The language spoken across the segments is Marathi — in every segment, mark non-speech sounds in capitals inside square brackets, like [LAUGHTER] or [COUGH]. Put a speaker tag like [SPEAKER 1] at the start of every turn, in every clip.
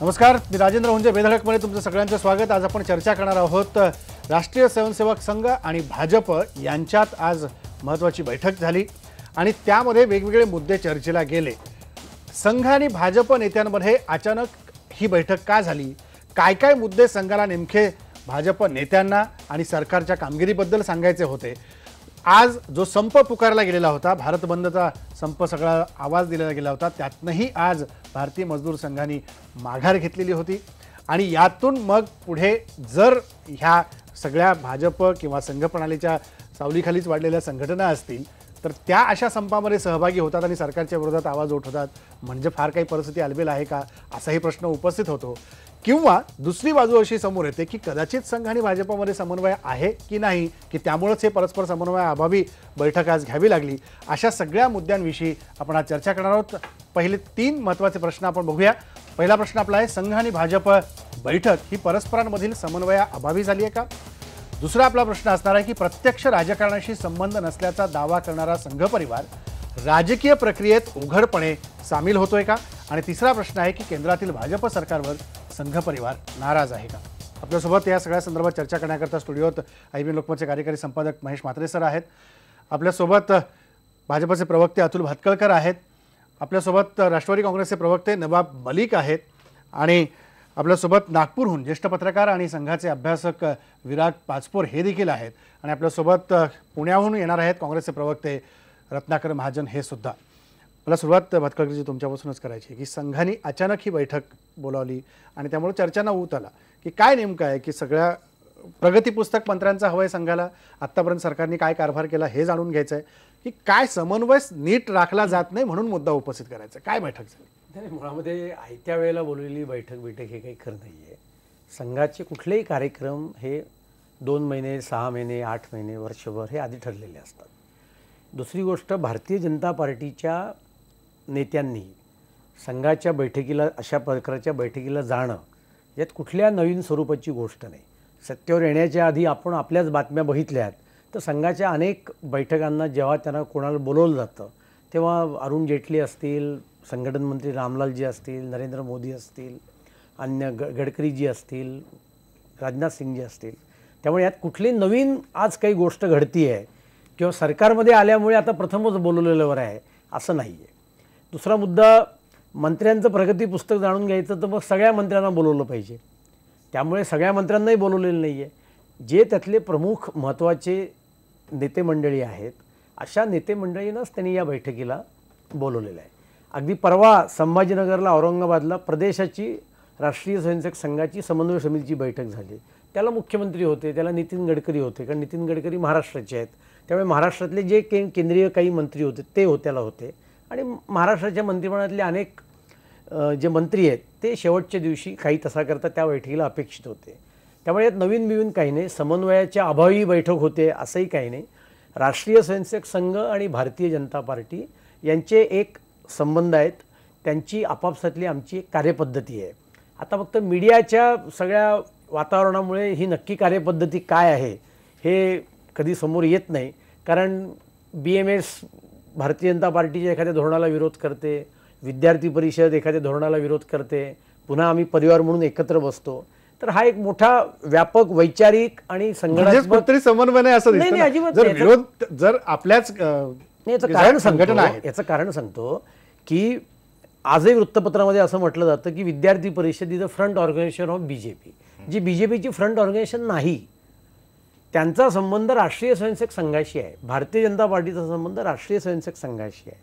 [SPEAKER 1] नमस्कार मी राजेंद्र हुंजे बेधडकमध्ये तुमचं सगळ्यांचं स्वागत आज आपण चर्चा करणार आहोत राष्ट्रीय स्वयंसेवक संघ आणि भाजप यांच्यात आज महत्त्वाची बैठक झाली आणि त्यामध्ये वेगवेगळे मुद्दे चर्चेला गेले संघ आणि भाजप नेत्यांमध्ये अचानक ही बैठक का झाली काय काय मुद्दे संघाला नेमके भाजप नेत्यांना आणि सरकारच्या कामगिरीबद्दल सांगायचे होते आज जो संप पुकारला गेलेला होता भारत बंदचा संप सगळा आवाज दिलेला गेला होता त्यातनंही आज भारतीय मजदूर संघाने माघार घेतलेली होती आणि यातून मग पुढे जर ह्या सगळ्या भाजप किंवा संघ प्रणालीच्या सावलीखालीच वाढलेल्या संघटना असतील तर त्या अशा संपामध्ये सहभागी होतात आणि सरकारच्या विरोधात आवाज उठवतात म्हणजे फार काही परिस्थिती अलबेल आहे का असाही प्रश्न उपस्थित होतो किंवा दुसरी बाजू अशी समोर येते की कदाचित संघ आणि भाजपामध्ये समन्वय आहे की नाही की त्यामुळंच हे परस्पर समन्वय अभावी बैठक आज घ्यावी लागली अशा सगळ्या मुद्द्यांविषयी आपण आज चर्चा करणार आहोत पहिले तीन महत्त्वाचे प्रश्न आपण बघूया पहिला प्रश्न आपला आहे संघ आणि भाजप बैठक ही परस्परांमधील समन्वया अभावी झाली आहे का दुसरा आपला प्रश्न असणार आहे की प्रत्यक्ष राजकारणाशी संबंध नसल्याचा दावा करणारा संघ परिवार राजकीय प्रक्रियेत उघडपणे सामील होतोय का आणि तिसरा प्रश्न आहे की केंद्रातील भाजप सरकारवर संघ परिवार नाराज आहे का आपल्यासोबत या सगळ्या संदर्भात चर्चा करण्याकरता स्टुडिओत आय बी लोकमतचे कार्यकारी संपादक महेश म्हात्रे सर आहेत आपल्यासोबत भाजपचे प्रवक्ते अतुल भातकळकर आहेत आपल्यासोबत राष्ट्रवादी काँग्रेसचे प्रवक्ते नवाब मलिक आहेत आणि आपल्यासोबत नागपूरहून ज्येष्ठ पत्रकार आणि संघाचे अभ्यासक विराग पाचपोर हे देखील आहेत आणि आपल्यासोबत पुण्याहून येणार आहेत काँग्रेसचे प्रवक्ते रत्नाकर महाजन हे सुद्धा मला सुरुवात भातकळकरजी तुमच्यापासूनच करायची की संघाने अचानक ही बैठक बोलावली आणि त्यामुळे चर्चांना ऊत आला की काय नेमकं आहे की सगळ्या प्रगती पुस्तक मंत्र्यांचा हवं आहे संघाला आत्तापर्यंत सरकारने काय कारभार केला हे जाणून घ्यायचं आहे की काय समन्वय नीट राखला जात नाही म्हणून मुद्दा उपस्थित करायचा काय बैठक झाली
[SPEAKER 2] नाही मुळामध्ये आयत्या वेळेला बोललेली बैठक बैठक हे काही खरं नाही आहे संघाचे कुठलेही कार्यक्रम हे दोन महिने सहा महिने आठ महिने वर्षभर हे आधी ठरलेले असतात दुसरी गोष्ट भारतीय जनता पार्टीच्या नेत्यांनी संघाच्या बैठकीला अशा प्रकारच्या बैठकीला जाणं यात कुठल्या नवीन स्वरूपाची गोष्ट नाही सत्तेवर येण्याच्या आधी आपण आपल्याच बातम्या बघितल्यात तर संघाच्या अनेक बैठकांना जेव्हा त्यांना कोणाला बोलवलं जातं तेव्हा अरुण जेटली असतील संघटन मंत्री रामलालजी असतील नरेंद्र मोदी असतील अन्य ग गडकरीजी असतील राजनाथ सिंगजी असतील त्यामुळे यात कुठली नवीन आज काही गोष्ट घडती आहे किंवा सरकारमध्ये आल्यामुळे आता प्रथमच बोलवलेल्यावर आहे असं नाही आहे दुसरा मुद्दा मंत्र्यांचं प्रगती पुस्तक जाणून घ्यायचं तर मग सगळ्या मंत्र्यांना बोलवलं पाहिजे त्यामुळे सगळ्या मंत्र्यांनाही बोलवलेलं नाही जे त्यातले प्रमुख महत्त्वाचे नेते मंडळी आहेत अशा नेते मंडळींनाच त्यांनी या बैठकीला बोलवलेलं आहे अगदी परवा संभाजीनगरला औरंगाबादला प्रदेशाची राष्ट्रीय स्वयंसेवक संघाची समन्वय समितीची बैठक झाली त्याला मुख्यमंत्री होते त्याला नितीन गडकरी होते कारण नितीन गडकरी महाराष्ट्राचे आहेत त्यामुळे महाराष्ट्रातले जे के केंद्रीय काही मंत्री होते ते होत्याला होते आणि महाराष्ट्राच्या मंत्रिमंडळातले अनेक जे मंत्री आहेत ते शेवटच्या दिवशी काही तसा करता त्या बैठकीला अपेक्षित होते त्यामुळे यात नवीन बिवीन काही नाही समन्वयाच्या अभावी बैठक होते असंही काही नाही राष्ट्रीय स्वयंसेवक संघ आणि भारतीय जनता पार्टी यांचे एक संबंध आहेत त्यांची आपापसातली आमची एक कार्यपद्धती आहे आता फक्त मीडियाच्या सगळ्या वातावरणामुळे ही नक्की कार्यपद्धती काय आहे हे कधी समोर येत नाही कारण बी एम एस भारतीय जनता पार्टीच्या एखाद्या धोरणाला विरोध करते विद्यार्थी परिषद एखाद्या धोरणाला विरोध करते पुन्हा आम्ही परिवार म्हणून एकत्र बसतो तर हा एक मोठा व्यापक वैचारिक आणि संघटनात्मक समन्वय नाही असं नाही अजिबात जर विरोध जर आपल्याच याचं कारण संघटना आहे याचं कारण सांगतो की आजही वृत्तपत्रामध्ये असं म्हटलं जातं की Vidyarthi Parishad is a front organisation of BJP जी बीजेपीची फ्रंट ऑर्गनायझेशन नाही त्यांचा संबंध राष्ट्रीय स्वयंसेवक संघाशी आहे भारतीय जनता पार्टीचा संबंध राष्ट्रीय स्वयंसेवक संघाशी आहे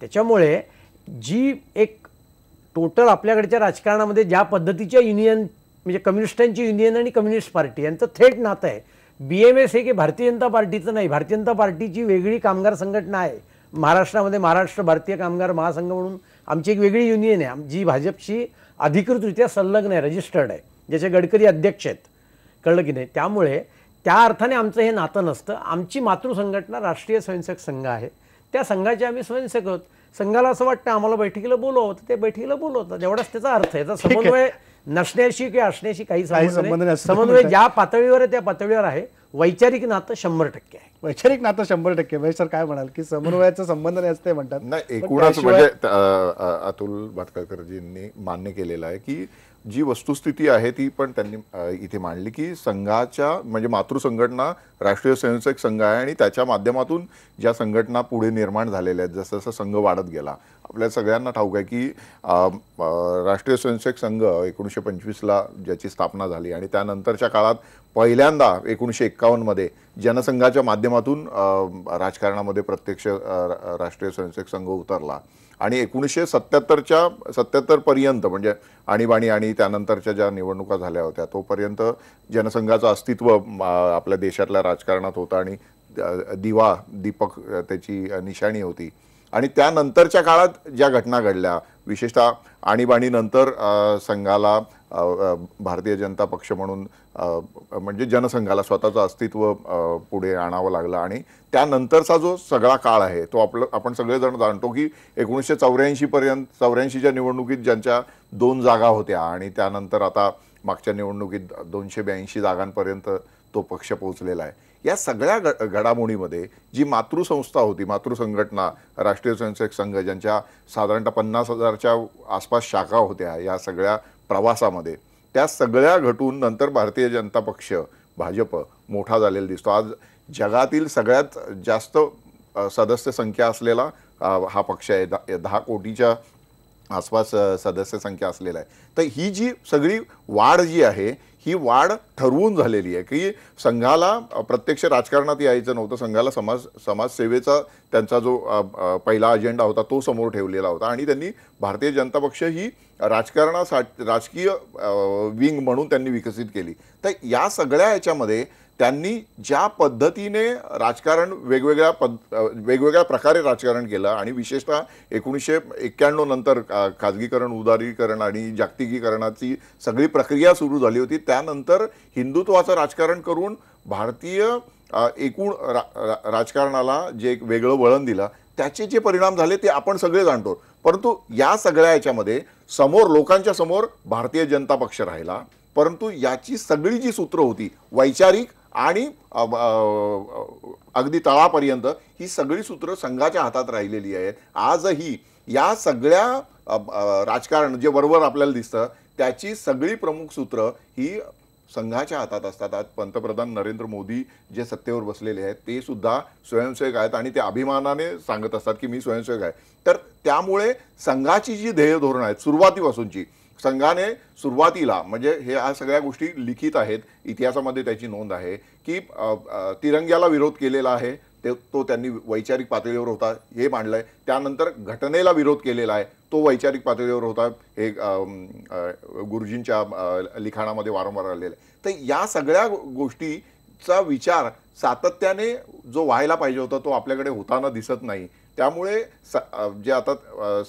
[SPEAKER 2] त्याच्यामुळे जी एक टोटल आपल्याकडच्या राजकारणामध्ये ज्या पद्धतीच्या युनियन म्हणजे कम्युनिस्टांची युनियन आणि कम्युनिस्ट पार्टी यांचं थेट नातं आहे बी एम एस हे की भारतीय जनता पार्टीचं नाही भारतीय जनता पार्टीची वेगळी कामगार संघटना आहे महाराष्ट्रामध्ये महाराष्ट्र भारतीय कामगार महासंघ म्हणून आमची एक वेगळी युनियन आहे जी भाजपशी अधिकृतरित्या संलग्न आहे रजिस्टर्ड आहे ज्याचे गडकरी अध्यक्ष आहेत कळलं की नाही त्यामुळे त्या अर्थाने आमचं हे नातं नसतं आमची मातृसंघटना राष्ट्रीय स्वयंसेवक संघ आहे त्या संघाचे आम्ही स्वयंसेवक आहोत संघाला असं वाटतं आम्हाला बैठकीला बोलवत ते बैठकीला बोलवतात जेवढाच त्याचा अर्थ आहे समन्वय नसण्याशी किंवा असण्याशी काही संबंध नाही समन्वय ज्या पातळीवर आहे त्या पातळीवर आहे वैचारिक नातं शंभर टक्के आहे वैचारिक नातं शंभर टक्के म्हणजे सर काय म्हणाल
[SPEAKER 1] की समन्वयाचा संबंध नाही असते म्हणतात ना एकूणच म्हणजे
[SPEAKER 3] अतुल भाटकरजींनी मान्य केलेलं आहे की जी वस्तुस्थिती आहे ती पण त्यांनी इथे मांडली की संघाच्या म्हणजे मातृसंघटना राष्ट्रीय स्वयंसेवक संघ आहे आणि त्याच्या माध्यमातून ज्या संघटना पुढे निर्माण झालेल्या आहेत जसं जसं संघ वाढत गेला आपल्या सगळ्यांना ठाऊक आहे की राष्ट्रीय स्वयंसेवक संघ एकोणीसशे पंचवीसला ज्याची स्थापना झाली आणि त्यानंतरच्या काळात पहिल्यांदा एकोणीसशे एक्कावन्नमध्ये जनसंघाच्या माध्यमातून राजकारणामध्ये प्रत्यक्ष राष्ट्रीय स्वयंसेवक संघ उतरला आणि एकोणीसशे सत्याहत्तर पर्यंत म्हणजे आणीबाणी आणि त्यानंतरच्या ज्या निवडणुका झाल्या होत्या तोपर्यंत जनसंघाचं अस्तित्व आपल्या देशातल्या राजकारणात होतं आणि दिवा दीपक त्याची निशाणी होती आणि त्यानंतरच्या काळात ज्या घटना घडल्या विशेषतः आणीबाणीनंतर संघाला भारतीय जनता पक्ष म्हणून म्हणजे जनसंघाला स्वतःचं अस्तित्व पुढे आणावं लागलं आणि त्यानंतरचा जो सगळा काळ आहे तो आपलं आपण सगळेजण जाणतो की एकोणीसशे चौऱ्याऐंशीपर्यंत चौऱ्याऐंशीच्या निवडणुकीत ज्यांच्या दोन जागा होत्या आणि त्यानंतर आता मागच्या निवडणुकीत दोनशे ब्याऐंशी जागांपर्यंत तो पक्ष पोहोचलेला आहे या सगळ्या घडामोडीमध्ये जी मातृसंस्था होती मातृसंघटना राष्ट्रीय स्वयंसेवक संघ ज्यांच्या साधारणतः पन्नास हजारच्या आसपास शाखा होत्या या सगळ्या प्रवासामध्ये त्या सगळ्या घटून नंतर भारतीय जनता पक्ष भाजप मोठा झालेला दिसतो आज जगातील सगळ्यात जास्त सदस्य संख्या असलेला हा पक्ष आहे दा दहा कोटीच्या आसपास सदस्य संख्या असलेला आहे तर ही जी सगळी वाढ जी आहे ही वाढ ठरवून झालेली आहे की संघाला प्रत्यक्ष राजकारणात यायचं नव्हतं संघाला समाज समाजसेवेचा त्यांचा जो पहिला अजेंडा होता तो समोर ठेवलेला होता आणि त्यांनी भारतीय जनता पक्ष ही राजकारणासाठी राजकीय विंग म्हणून त्यांनी विकसित केली तर या सगळ्या याच्यामध्ये त्यांनी ज्या पद्धतीने राजकारण वेगवेगळ्या पद वेगवेगळ्या प्रकारे राजकारण केलं आणि विशेषतः एकोणीसशे एक्क्याण्णव नंतर खाजगीकरण उदारीकरण आणि जागतिकीकरणाची सगळी प्रक्रिया सुरू झाली होती त्यानंतर हिंदुत्वाचं राजकारण करून भारतीय एकूण रा, राजकारणाला जे एक वेगळं वळण दिलं त्याचे जे परिणाम झाले ते आपण सगळे जाणतो परंतु या सगळ्या याच्यामध्ये समोर लोकांच्या समोर भारतीय जनता पक्ष राहिला परंतु याची सगळी जी सूत्र होती वैचारिक आणि अगदी तळापर्यंत ही सगळी सूत्रं संघाच्या हातात राहिलेली आहेत आजही या सगळ्या राजकारण जे बरोबर आपल्याला दिसतं त्याची सगळी प्रमुख सूत्रं ही संघाच्या हातात असतात आज पंतप्रधान नरेंद्र मोदी जे सत्तेवर बसलेले आहेत ते सुद्धा स्वयंसेवक आहेत आणि ते अभिमानाने सांगत असतात की मी स्वयंसेवक आहे तर त्यामुळे संघाची जी ध्येय धोरणं आहेत सुरुवातीपासूनची संघाने सुरुवातीला म्हणजे हे ह्या सगळ्या गोष्टी लिखित आहेत इतिहासामध्ये त्याची नोंद आहे की तिरंग्याला विरोध केलेला आहे ते तो त्यांनी वैचारिक पातळीवर होता हे मांडलं आहे त्यानंतर घटनेला विरोध केलेला आहे तो वैचारिक पातळीवर होता हे गुरुजींच्या लिखाणामध्ये वारंवार आलेलं आहे तर या सगळ्या गोष्टीचा विचार सातत्याने जो व्हायला पाहिजे होता तो आपल्याकडे होताना दिसत नाही त्यामुळे जे आता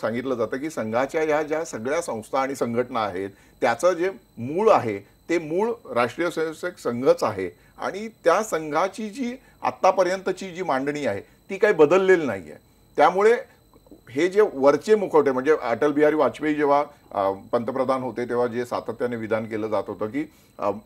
[SPEAKER 3] सांगितलं जातं की संघाच्या या ज्या सगळ्या संस्था आणि संघटना आहेत त्याचं जे मूळ आहे ते मूळ राष्ट्रीय स्वयंसेवक संघच आहे आणि त्या संघाची जी आत्तापर्यंतची जी मांडणी आहे ती काही बदललेली नाही आहे त्यामुळे हे जे वरचे मुखवटे म्हणजे अटल बिहारी वाजपेयी जेव्हा पंतप्रधान होते तेव्हा जे सातत्याने विधान केलं जात होतं की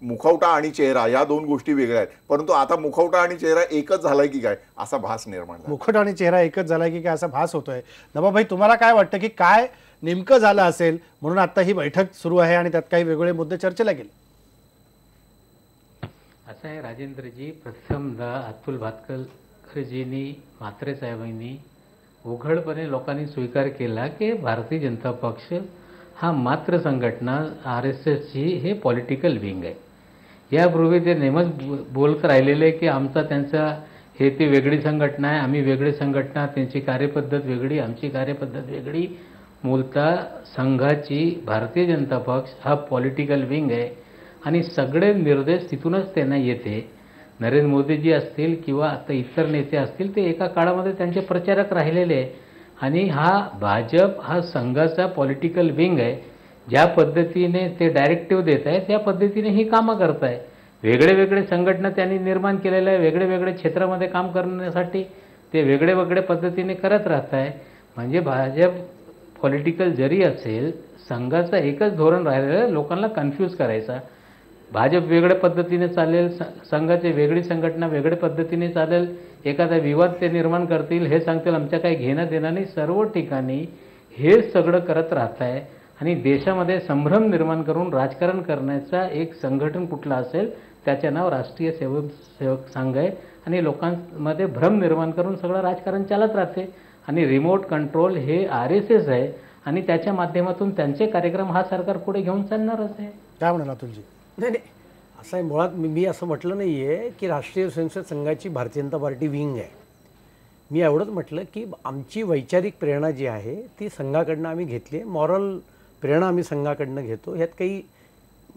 [SPEAKER 3] मुखवटा आणि चेहरा या दोन गोष्टी वेगळ्या आहेत परंतु आता मुखवटा आणि चेहरा एकच झालाय की काय असा भास निर्माण
[SPEAKER 1] मुखवटा आणि चेहरा एकच झालाय की काय असा भास होतोय भाई तुम्हाला काय वाटतं की काय नेमकं झालं असेल म्हणून आता ही बैठक सुरू आहे आणि त्यात काही वेगवेगळे मुद्दे चर्चेला गेले
[SPEAKER 4] असं आहे राजेंद्रजी प्रथमदा अतुल भातकरजींनी मात्रे साहेबांनी उघडपणे लोकांनी स्वीकार केला की भारतीय जनता पक्ष हा मात्र संघटना आर एस एसची हे पॉलिटिकल विंग आहे यापूर्वी ते नेहमीच बोलत राहिलेले की आमचा त्यांचा हे ती वेगळी संघटना आहे आम्ही वेगळी संघटना त्यांची कार्यपद्धत वेगळी आमची कार्यपद्धत वेगळी मूलतः संघाची भारतीय जनता पक्ष हा पॉलिटिकल विंग आहे आणि सगळे निर्देश तिथूनच त्यांना येते नरेंद्र मोदीजी असतील किंवा आता इतर नेते असतील ते एका काळामध्ये त्यांचे प्रचारक राहिलेले आहे आणि हा भाजप हा संघाचा पॉलिटिकल विंग आहे ज्या पद्धतीने ते डायरेक्टिव्ह देत आहे त्या पद्धतीने ही कामं करत आहे वेगळे वेगळे संघटना त्यांनी निर्माण केलेलं आहे वेगळे वेगळे क्षेत्रामध्ये काम करण्यासाठी ते वेगळे वेगळे पद्धतीने करत राहत आहे म्हणजे भाजप पॉलिटिकल जरी असेल संघाचं एकच धोरण राहिलेलं लोकांना कन्फ्यूज करायचा भाजप वेगळ्या पद्धतीने चालेल संघाचे वेगळी संघटना वेगळ्या पद्धतीने चालेल एखादा विवाद ते निर्माण करतील हे सांगतील आमच्या काही घेणं देणं नाही सर्व ठिकाणी हे सगळं करत राहत आहे आणि देशामध्ये संभ्रम निर्माण करून राजकारण करण्याचा एक संघटन कुठला असेल त्याचे नाव राष्ट्रीय सेवक सेवक संघ आहे आणि लोकांमध्ये भ्रम निर्माण करून सगळं राजकारण चालत राहते आणि रिमोट कंट्रोल हे आर एस एस आहे आणि त्याच्या माध्यमातून त्यांचे कार्यक्रम हा सरकार पुढे घेऊन चालणारच आहे काय म्हणाला तुलजी नाही नाही असं आहे मुळात मी मी असं
[SPEAKER 2] म्हटलं नाही आहे की राष्ट्रीय स्वयंसेवक संघाची भारतीय जनता पार्टी विंग आहे मी एवढंच म्हटलं की आमची वैचारिक प्रेरणा जी आहे ती संघाकडनं आम्ही घेतली आहे मॉरल प्रेरणा आम्ही संघाकडनं घेतो ह्यात काही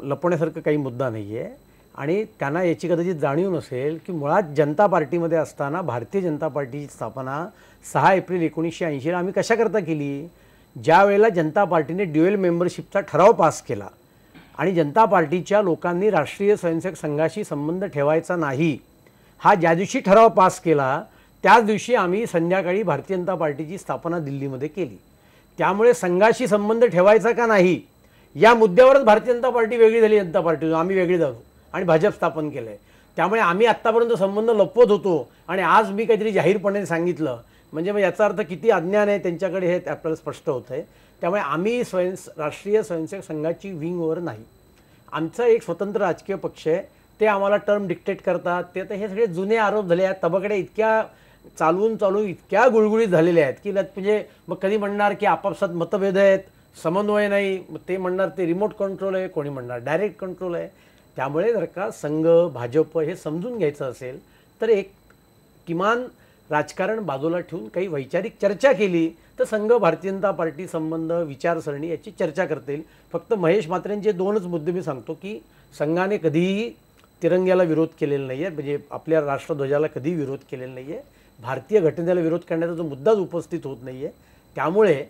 [SPEAKER 2] लपवण्यासारखं काही मुद्दा नाही आहे आणि त्यांना याची कदाचित जाणीव नसेल की मुळात जनता पार्टीमध्ये असताना भारतीय जनता पार्टीची स्थापना सहा एप्रिल एकोणीसशे ऐंशीला आम्ही कशाकरता केली ज्या वेळेला जनता पार्टीने ड्युएल मेंबरशिपचा ठराव पास केला आणि जनता पार्टीच्या लोकांनी राष्ट्रीय स्वयंसेवक संघाशी संबंध ठेवायचा नाही हा ज्या दिवशी ठराव पास केला त्याच दिवशी आम्ही संध्याकाळी भारतीय जनता पार्टीची स्थापना दिल्लीमध्ये केली त्यामुळे संघाशी संबंध ठेवायचा का नाही या मुद्द्यावरच भारतीय जनता पार्टी वेगळी झाली जनता पार्टी आम्ही वेगळी झालो आणि भाजप स्थापन केलं त्यामुळे आम्ही आत्तापर्यंत संबंध लपवत होतो आणि आज मी काहीतरी जाहीरपणे सांगितलं म्हणजे मग याचा अर्थ किती अज्ञान आहे त्यांच्याकडे हे आपल्याला स्पष्ट होतं आहे त्यामुळे आम्ही स्वयं राष्ट्रीय स्वयंसेवक संघाची विंगवर नाही आमचा एक स्वतंत्र राजकीय पक्ष आहे ते आम्हाला टर्म डिक्टेट करतात ते तर हे सगळे जुने आरोप झाले आहेत तबकडे इतक्या चालवून चालू इतक्या गुळगुळीत झालेल्या आहेत की म्हणजे मग कधी म्हणणार की आपापसात मतभेद आहेत समन्वय नाही ते म्हणणार ते रिमोट कंट्रोल आहे कोणी म्हणणार डायरेक्ट कंट्रोल आहे त्यामुळे जर का संघ भाजप हे समजून घ्यायचं असेल तर एक किमान राजकारण बाजूला ठेवून काही वैचारिक चर्चा केली तर संघ भारतीय जनता पार्टी संबंध विचारसरणी याची चर्चा करता येईल फक्त महेश मात्रेंचे दोनच मुद्दे मी सांगतो की संघाने कधीही तिरंग्याला विरोध केलेला नाही म्हणजे आपल्या राष्ट्रध्वजाला कधीही विरोध केलेला नाही भारतीय घटनेला विरोध करण्याचा जो मुद्दाच उपस्थित होत नाही त्यामुळे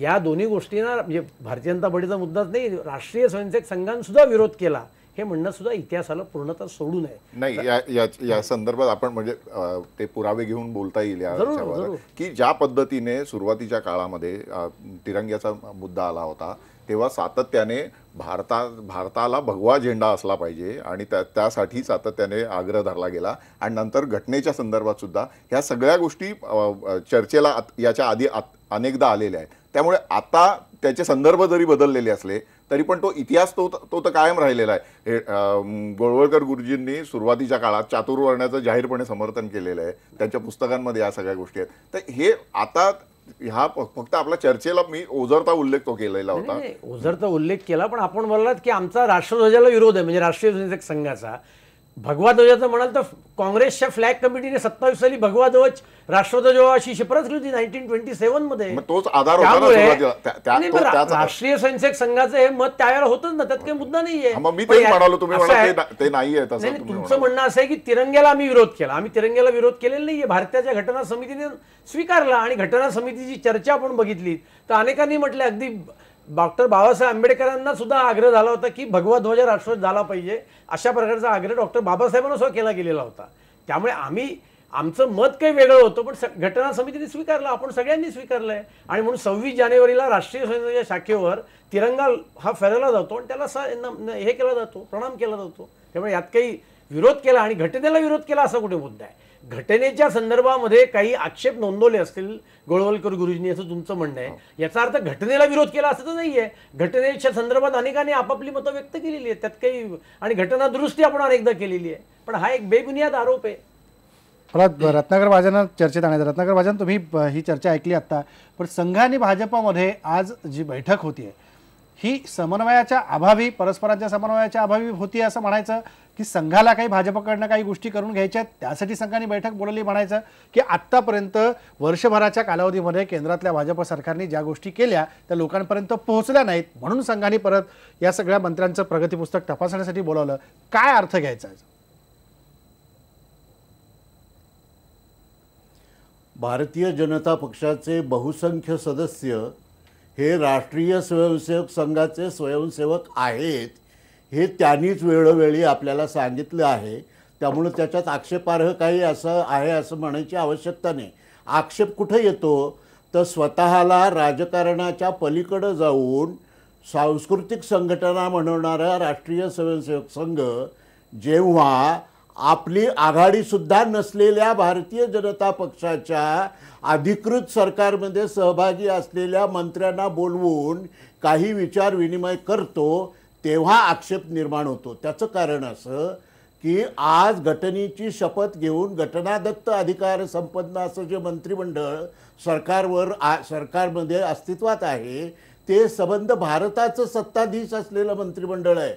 [SPEAKER 2] या दोन्ही गोष्टींना म्हणजे भारतीय जनता पार्टीचा मुद्दाच नाही राष्ट्रीय स्वयंसेवक सुद्धा विरोध केला हे म्हणणं सुद्धा इतिहासाला पूर्णतः सोडू नये
[SPEAKER 3] नाही या, या संदर्भात आपण म्हणजे ते पुरावे घेऊन बोलता येईल की ज्या पद्धतीने सुरुवातीच्या काळामध्ये तिरंग्याचा मुद्दा आला होता तेव्हा सातत्याने भारता भारताला भगवा झेंडा असला पाहिजे आणि त्या त्यासाठी सातत्याने आग्रह धरला गेला आणि नंतर घटनेच्या संदर्भात सुद्धा ह्या सगळ्या गोष्टी चर्चेला याच्या आधी अनेकदा आलेल्या आहेत त्यामुळे आता त्याचे संदर्भ जरी बदललेले असले तरी पण तो इतिहास तो तो तर कायम राहिलेला आहे हे गोळवळकर गुरुजींनी सुरुवातीच्या काळात चातुर्वर्णाचं जाहीरपणे समर्थन केलेलं आहे त्यांच्या पुस्तकांमध्ये या सगळ्या गोष्टी आहेत तर हे आता ह्या फक्त आपल्या चर्चेला मी ओझरचा उल्लेख तो केलेला होता
[SPEAKER 2] ओझरता उल्लेख केला पण आपण बोललात की आमचा राष्ट्रध्वजाला विरोध आहे म्हणजे राष्ट्रीय संघाचा भगवा ध्वजाचं म्हणाल तर काँग्रेसच्या फ्लॅग कमिटीने सत्तावीस साली भगवा ध्वज राष्ट्रध्वज अशी शिफारस केली होती नाईन्टीन ट्वेंटी सेव्हन मध्ये राष्ट्रीय स्वयंसेवक संघाचं हे मत त्यावेळेला होतच ना त्यात काही मुद्दा नाहीये मी ते तुमचं म्हणणं असं आहे की तिरंग्याला आम्ही विरोध केला आम्ही तिरंग्याला विरोध केलेला नाहीये भारताच्या घटना समितीने स्वीकारला आणि घटना समितीची चर्चा आपण बघितली तर अनेकांनी म्हटलं अगदी डॉक्टर बाबासाहेब आंबेडकरांना सुद्धा आग्रह झाला होता की ध्वज राष्ट्र झाला पाहिजे अशा प्रकारचा आग्रह डॉक्टर बाबासाहेबांना सुद्धा केला गेलेला होता त्यामुळे आम्ही आमचं मत काही वेगळं होतं पण घटना समितीने स्वीकारलं आपण सगळ्यांनी स्वीकारलंय आणि म्हणून सव्वीस जानेवारीला राष्ट्रीय संस्थेच्या शाखेवर तिरंगा हा फेरवला जातो आणि त्याला स हे केला जातो प्रणाम केला जातो त्यामुळे यात काही विरोध केला आणि घटनेला विरोध केला असा कुठे मुद्दा आहे घटनेच्या संदर्भामध्ये काही आक्षेप नोंदवले असतील गोळवलकर गुरुजींनी असं तुमचं म्हणणं आहे हो. याचा अर्थ घटनेला विरोध केला असं तर नाही आहे घटनेच्या संदर्भात अनेकांनी आपापली मतं व्यक्त केलेली आहेत त्यात काही आणि घटना दुरुस्ती आपण अनेकदा केलेली आहे पण हा एक बेबुनियाद आरोप आहे
[SPEAKER 1] मला रत्नाकर भाजन चर्चेत आणायचं रत्नाकर भाजन तुम्ही ही चर्चा ऐकली आत्ता पण संघ आणि भाजपामध्ये आज जी बैठक होती आहे ही समन्वयाच्या अभावी परस्परांच्या समन्वयाच्या अभावी होती असं म्हणायचं की संघाला काही भाजपकडनं काही गोष्टी करून घ्यायच्या त्यासाठी संघाने बैठक बोलवली म्हणायचं की आत्तापर्यंत वर्षभराच्या कालावधीमध्ये केंद्रातल्या भाजप सरकारने ज्या गोष्टी केल्या त्या लोकांपर्यंत पोहोचल्या नाहीत म्हणून संघाने परत या सगळ्या मंत्र्यांचं प्रगतीपुस्तक तपासण्यासाठी बोलावलं काय अर्थ घ्यायचा
[SPEAKER 5] भारतीय जनता पक्षाचे बहुसंख्य सदस्य हे राष्ट्रीय स्वयंसेवक संघाचे स्वयंसेवक आहेत हे त्यांनीच वेळोवेळी आपल्याला सांगितलं आहे त्यामुळं त्याच्यात आक्षेपार्ह काही असं आहे असं म्हणायची आवश्यकता नाही आक्षेप कुठं येतो तर स्वतःला राजकारणाच्या पलीकडं जाऊन सांस्कृतिक संघटना म्हणवणारा राष्ट्रीय स्वयंसेवक संघ जेव्हा आपली आघाडीसुद्धा नसलेल्या भारतीय जनता पक्षाच्या अधिकृत सरकारमध्ये सहभागी असलेल्या मंत्र्यांना बोलवून काही विचार विनिमय करतो तेव्हा आक्षेप निर्माण होतो त्याचं कारण असं की आज घटनेची शपथ घेऊन घटनादत्त अधिकार संपन्न असं जे मंत्रिमंडळ सरकारवर आ सरकारमध्ये अस्तित्वात आहे ते संबंध भारताचं सत्ताधीश असलेलं मंत्रिमंडळ आहे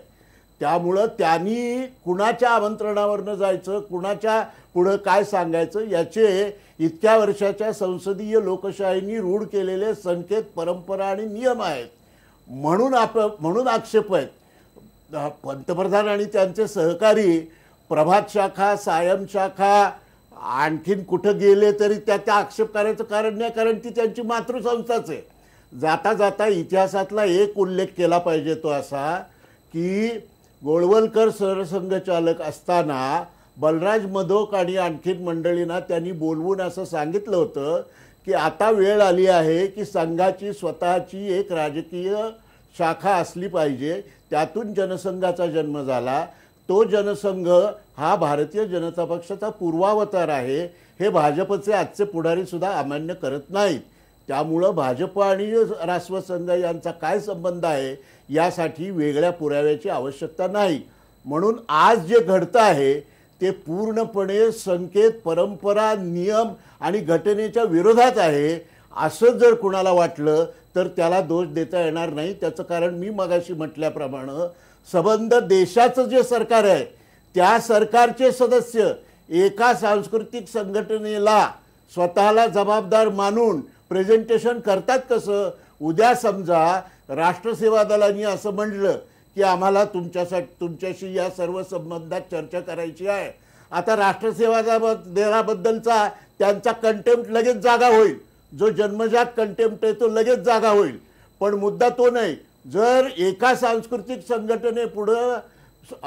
[SPEAKER 5] त्यामुळं त्यांनी कुणाच्या आमंत्रणावरनं जायचं कुणाच्या पुढं काय सांगायचं याचे इतक्या वर्षाच्या संसदीय लोकशाहीने रूढ केलेले संकेत परंपरा आणि नियम आहेत म्हणून आप म्हणून आक्षेप आहेत पंतप्रधान आणि त्यांचे सहकारी प्रभात शाखा सायम शाखा आणखीन कुठं गेले तरी त्या त्या आक्षेप करायचं कारण नाही कारण ती त्यांची मातृसंस्थाच आहे जाता जाता इतिहासातला एक उल्लेख केला पाहिजे तो असा की गोळवलकर सरसंघचालक असताना बलराज मधोक आणि आणखीन मंडळींना त्यांनी बोलवून असं सांगितलं होतं की आता वेळ आली आहे की संघाची स्वतःची एक राजकीय शाखा असली पाहिजे त्यातून जनसंघाचा जन्म झाला तो जनसंघ हा भारतीय जनता पक्षाचा पूर्वावतार आहे हे भाजपचे आजचे पुढारीसुद्धा अमान्य करत नाहीत त्यामुळं भाजप आणि राष्ट्रवाद संघ यांचा काय संबंध आहे यासाठी वेगळ्या पुराव्याची आवश्यकता नाही म्हणून आज जे घडतं आहे ते पूर्णपणे संकेत परंपरा नियम आणि घटनेच्या विरोधात आहे असं जर कुणाला वाटलं तर त्याला दोष देता येणार नाही त्याचं कारण मी मगाशी म्हटल्याप्रमाणे संबंध देशाचं जे सरकार आहे त्या सरकारचे सदस्य एका सांस्कृतिक संघटनेला स्वतःला जबाबदार मानून प्रेझेंटेशन करतात कसं उद्या समजा राष्ट्रसेवा दलाने असं म्हटलं की आम्हाला तुमच्यासाठी तुमच्याशी या सर्व संबंधात चर्चा करायची आहे आता राष्ट्रसेवा दलाबद्दलचा त्यांचा कंटेम्प्ट लगेच जागा होईल जो जन्मजात कंटेम्प्ट आहे तो लगेच जागा होईल पण मुद्दा तो नाही जर एका सांस्कृतिक संघटने पुढं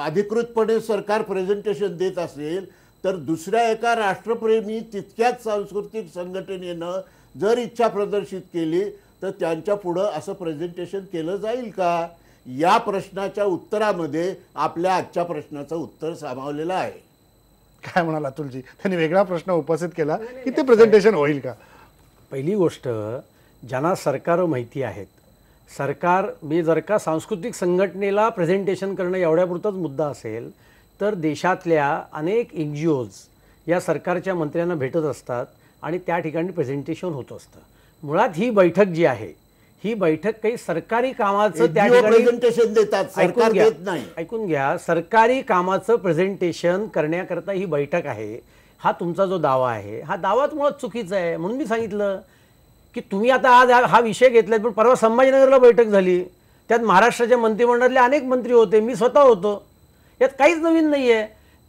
[SPEAKER 5] अधिकृतपणे सरकार प्रेझेंटेशन देत असेल तर दुसऱ्या एका राष्ट्रप्रेमी तितक्याच सांस्कृतिक संघटनेनं जर इच्छा प्रदर्शित केली तर त्यांच्या पुढं असं प्रेझेंटेशन केलं जाईल का या प्रश्नाच्या उत्तरामध्ये आपल्या आजच्या प्रश्नाचं उत्तर सामावलेलं आहे
[SPEAKER 1] काय म्हणाला अतुलजी त्यांनी वेगळा प्रश्न उपस्थित केला की ते प्रेझेंटेशन होईल का
[SPEAKER 2] पहिली गोष्ट ज्यांना सरकार माहिती आहेत सरकार मी जर का सांस्कृतिक संघटनेला प्रेझेंटेशन करणं एवढ्यापुरताच मुद्दा असेल तर देशातल्या अनेक एन जी या सरकारच्या मंत्र्यांना भेटत असतात आणि त्या ठिकाणी प्रेझेंटेशन होत असतं मुळात ही बैठक जी आहे ही बैठक काही सरकारी कामाचं त्या प्रेझेंटेशन
[SPEAKER 5] देतात सरकार देत
[SPEAKER 2] नाही ऐकून घ्या सरकारी कामाचं प्रेझेंटेशन करण्याकरता ही बैठक आहे हा तुमचा जो दावा आहे हा दावाच मुळात चुकीचा आहे म्हणून मी सांगितलं की तुम्ही आता आज हा विषय घेतला पण परवा संभाजीनगरला बैठक झाली त्यात महाराष्ट्राच्या मंत्रिमंडळातले अनेक मंत्री होते मी स्वतः होतो यात काहीच नवीन नाही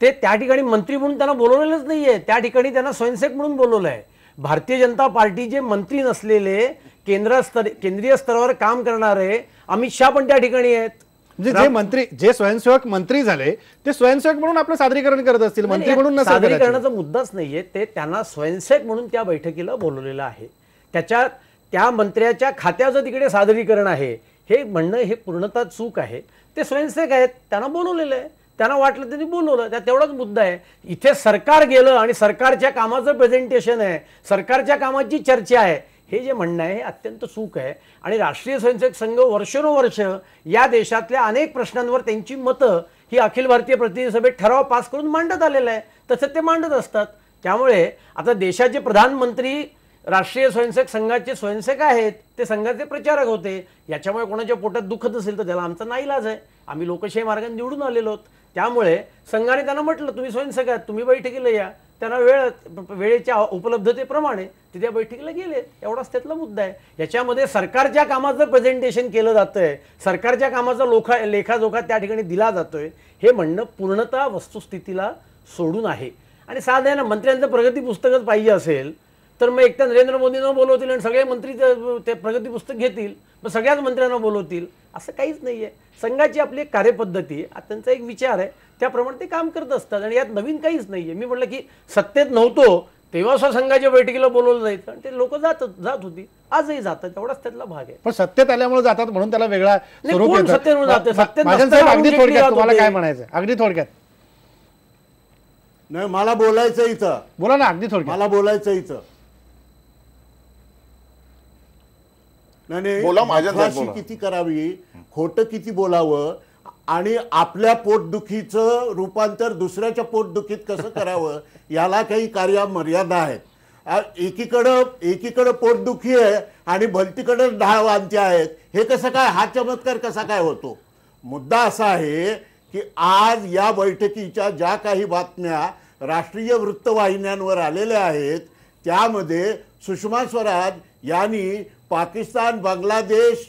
[SPEAKER 2] ते त्या ठिकाणी मंत्री म्हणून त्यांना बोलवलेलंच नाही आहे त्या ठिकाणी त्यांना स्वयंसेवक म्हणून बोलवलं आहे भारतीय जनता पार्टीचे मंत्री नसलेले केंद्र स्तर केंद्रीय स्तरावर काम करणारे अमित शहा पण त्या ठिकाणी आहेत म्हणजे जे मंत्री जे स्वयंसेवक मंत्री झाले ते स्वयंसेवक म्हणून आपलं सादरीकरण
[SPEAKER 1] करत असतील मंत्री म्हणून सादरीकरणाचा
[SPEAKER 2] मुद्दाच नाहीये ते त्यांना स्वयंसेवक म्हणून त्या बैठकीला बोलवलेलं आहे त्याच्या त्या मंत्र्याच्या खात्याचं तिकडे सादरीकरण आहे हे म्हणणं हे पूर्णतः चूक आहे ते स्वयंसेवक आहेत त्यांना बोलवलेलं आहे त्यांना वाटलं त्यांनी बोलवलं त्या तेवढाच मुद्दा आहे इथे सरकार गेलं आणि सरकारच्या कामाचं प्रेझेंटेशन आहे सरकारच्या कामाची चर्चा आहे हे जे म्हणणं आहे हे अत्यंत चूक आहे आणि राष्ट्रीय स्वयंसेवक संघ वर्षानुवर्ष या देशातल्या अनेक प्रश्नांवर त्यांची मतं ही अखिल भारतीय प्रतिनिधी सभेत ठराव पास करून मांडत आलेला आहे तसं ते मांडत असतात त्यामुळे आता देशाचे प्रधानमंत्री राष्ट्रीय स्वयंसेवक संघाचे स्वयंसेवक आहेत ते संघाचे प्रचारक होते याच्यामुळे कोणाच्या पोटात दुखत असेल तर त्याला आमचा नाईलाज आहे आम्ही लोकशाही मार्गाने निवडून आलेलो आहोत त्यामुळे संघाने त्यांना म्हटलं तुम्ही स्वयंसेवक आहात तुम्ही बैठकीला या त्यांना वेळ वेळेच्या उपलब्धतेप्रमाणे ते त्या बैठकीला गेले एवढाच त्यातला मुद्दा आहे याच्यामध्ये सरकारच्या कामाचं प्रेझेंटेशन केलं जातं आहे सरकारच्या कामाचा लोखा लेखाजोखा त्या ठिकाणी दिला जातोय हे म्हणणं पूर्णतः वस्तुस्थितीला सोडून आहे आणि साधारण मंत्र्यांचं प्रगती पुस्तकच पाहिजे असेल तर मग एकट्या नरेंद्र मोदींना बोलवतील आणि सगळे मंत्री ते प्रगती पुस्तक घेतील मग सगळ्याच मंत्र्यांना बोलवतील असं काहीच नाही आहे संघाची आपली एक कार्यपद्धती आहे त्यांचा एक विचार आहे त्याप्रमाणे ते काम करत असतात आणि यात नवीन काहीच नाही मी म्हटलं की सत्तेत नव्हतो तेव्हा सुद्धा संघाच्या बैठकीला बोलवलं जायचं आणि ते लोक जात जात होती आजही जातात तेवढाच त्यातला भाग आहे
[SPEAKER 1] पण सत्तेत आल्यामुळे जातात म्हणून त्याला वेगळा अगदी थोडक्यात काय म्हणायचं
[SPEAKER 5] अगदी थोडक्यात नाही मला बोलायचं इथं बोला ना अगदी थोडक्यात मला बोलायचं इथं बोला किती करावी खोट किती बोलावं आणि आपल्या पोटदुखीचं रूपांतर दुसऱ्याच्या पोटदुखीत कसं [LAUGHS] करावं याला काही कार्या मर्यादा आहेत एकीकडं एकीकडं पोटदुखी आहे आणि भलतीकडं ढाळ वांती आहेत हे कसं काय हा चमत्कार कसा काय होतो मुद्दा असा आहे की आज या बैठकीच्या ज्या काही बातम्या राष्ट्रीय वृत्तवाहिन्यांवर आलेल्या आहेत त्यामध्ये सुषमा स्वराज यांनी पाकिस्तान बांगलादेश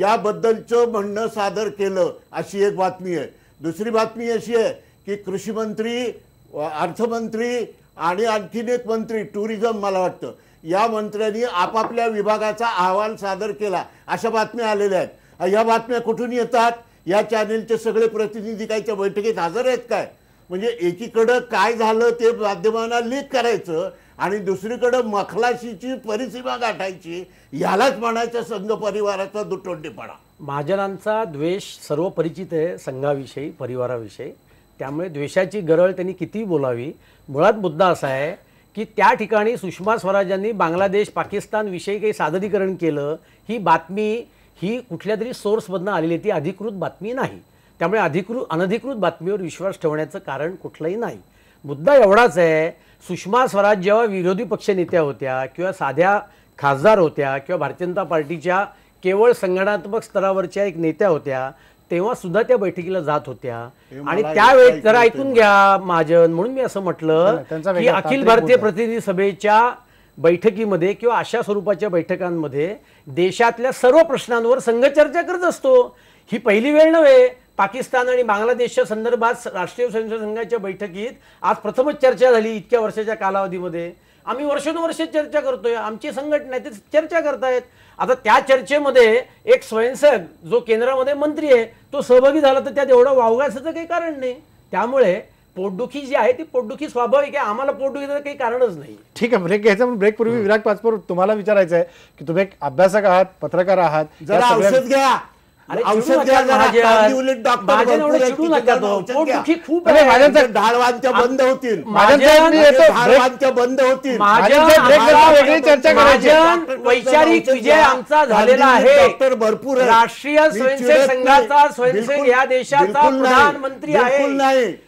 [SPEAKER 5] याबद्दलचं म्हणणं सादर केलं अशी एक बातमी आहे दुसरी बातमी अशी आहे की कृषी मंत्री अर्थमंत्री आणि आणखीन एक मंत्री टुरिझम मला वाटतं या मंत्र्यांनी आपापल्या विभागाचा अहवाल सादर केला अशा बातम्या आलेल्या आहेत ह्या बातम्या कुठून येतात या चॅनेलचे सगळे प्रतिनिधी त्या बैठकीत हजर आहेत काय म्हणजे एकीकडं काय झालं ते माध्यमांना लीक करायचं आणि दुसरीकडं मखलाशीची परिसीमा गाठायची यालाच म्हणायचं संघ परिवाराचा दुटोंडीपणा
[SPEAKER 2] महाजनांचा द्वेष सर्व परिचित आहे संघाविषयी परिवाराविषयी त्यामुळे द्वेषाची गरळ त्यांनी किती बोलावी मुळात मुद्दा असा आहे की त्या ठिकाणी सुषमा स्वराजांनी बांगलादेश पाकिस्तान विषयी काही सादरीकरण केलं ही बातमी ही कुठल्या तरी सोर्समधनं आलेली ती अधिकृत बातमी नाही त्यामुळे अधिकृत अनधिकृत बातमीवर विश्वास ठेवण्याचं कारण कुठलंही नाही मुद्दा एवढाच आहे सुषमा स्वराज जेव्हा विरोधी पक्ष नेत्या होत्या किंवा साध्या खासदार होत्या किंवा भारतीय जनता पार्टीच्या केवळ संघटनात्मक स्तरावरच्या एक नेत्या होत्या तेव्हा सुद्धा त्या बैठकीला जात होत्या आणि त्यावेळेस जरा ऐकून घ्या महाजन म्हणून मी असं म्हटलं की अखिल भारतीय प्रतिनिधी सभेच्या बैठकीमध्ये किंवा अशा स्वरूपाच्या बैठकांमध्ये देशातल्या सर्व प्रश्नांवर संघ चर्चा करत असतो ही पहिली वेळ नव्हे पाकिस्तान आणि बांगलादेशच्या संदर्भात राष्ट्रीय स्वयंसेवक संघाच्या बैठकीत आज प्रथमच चर्चा झाली इतक्या वर्षाच्या कालावधीमध्ये आम्ही वर्षानुवर्ष चर्चा करतोय आमची संघटना आहे ते चर्चा करतायत आता त्या चर्चेमध्ये एक स्वयंसेवक जो केंद्रामध्ये मंत्री आहे तो सहभागी झाला तर त्यात एवढं वावगासाचं काही कारण नाही त्यामुळे पोटदुखी जी आहे ती पोटदुखी स्वाभाविक आहे आम्हाला पोटदुखीचं काही कारणच नाही
[SPEAKER 1] ठीक आहे ब्रेक घ्यायचं पण ब्रेकपूर्वी विराट पाचपूर तुम्हाला विचारायचं आहे की तुम्ही एक अभ्यासक आहात पत्रकार आहात जरा औषध
[SPEAKER 2] घ्या डॉक्टर
[SPEAKER 1] औषध ढाळवांच्या बंद
[SPEAKER 5] होतील ढाळवांच्या बंद होतील वैचारिक विजय आमचा झालेला आहे डॉक्टर भरपूर राष्ट्रीय स्वयंसेवक संघाचा स्वयंसेवक या देशाचा प्रधानमंत्री आहे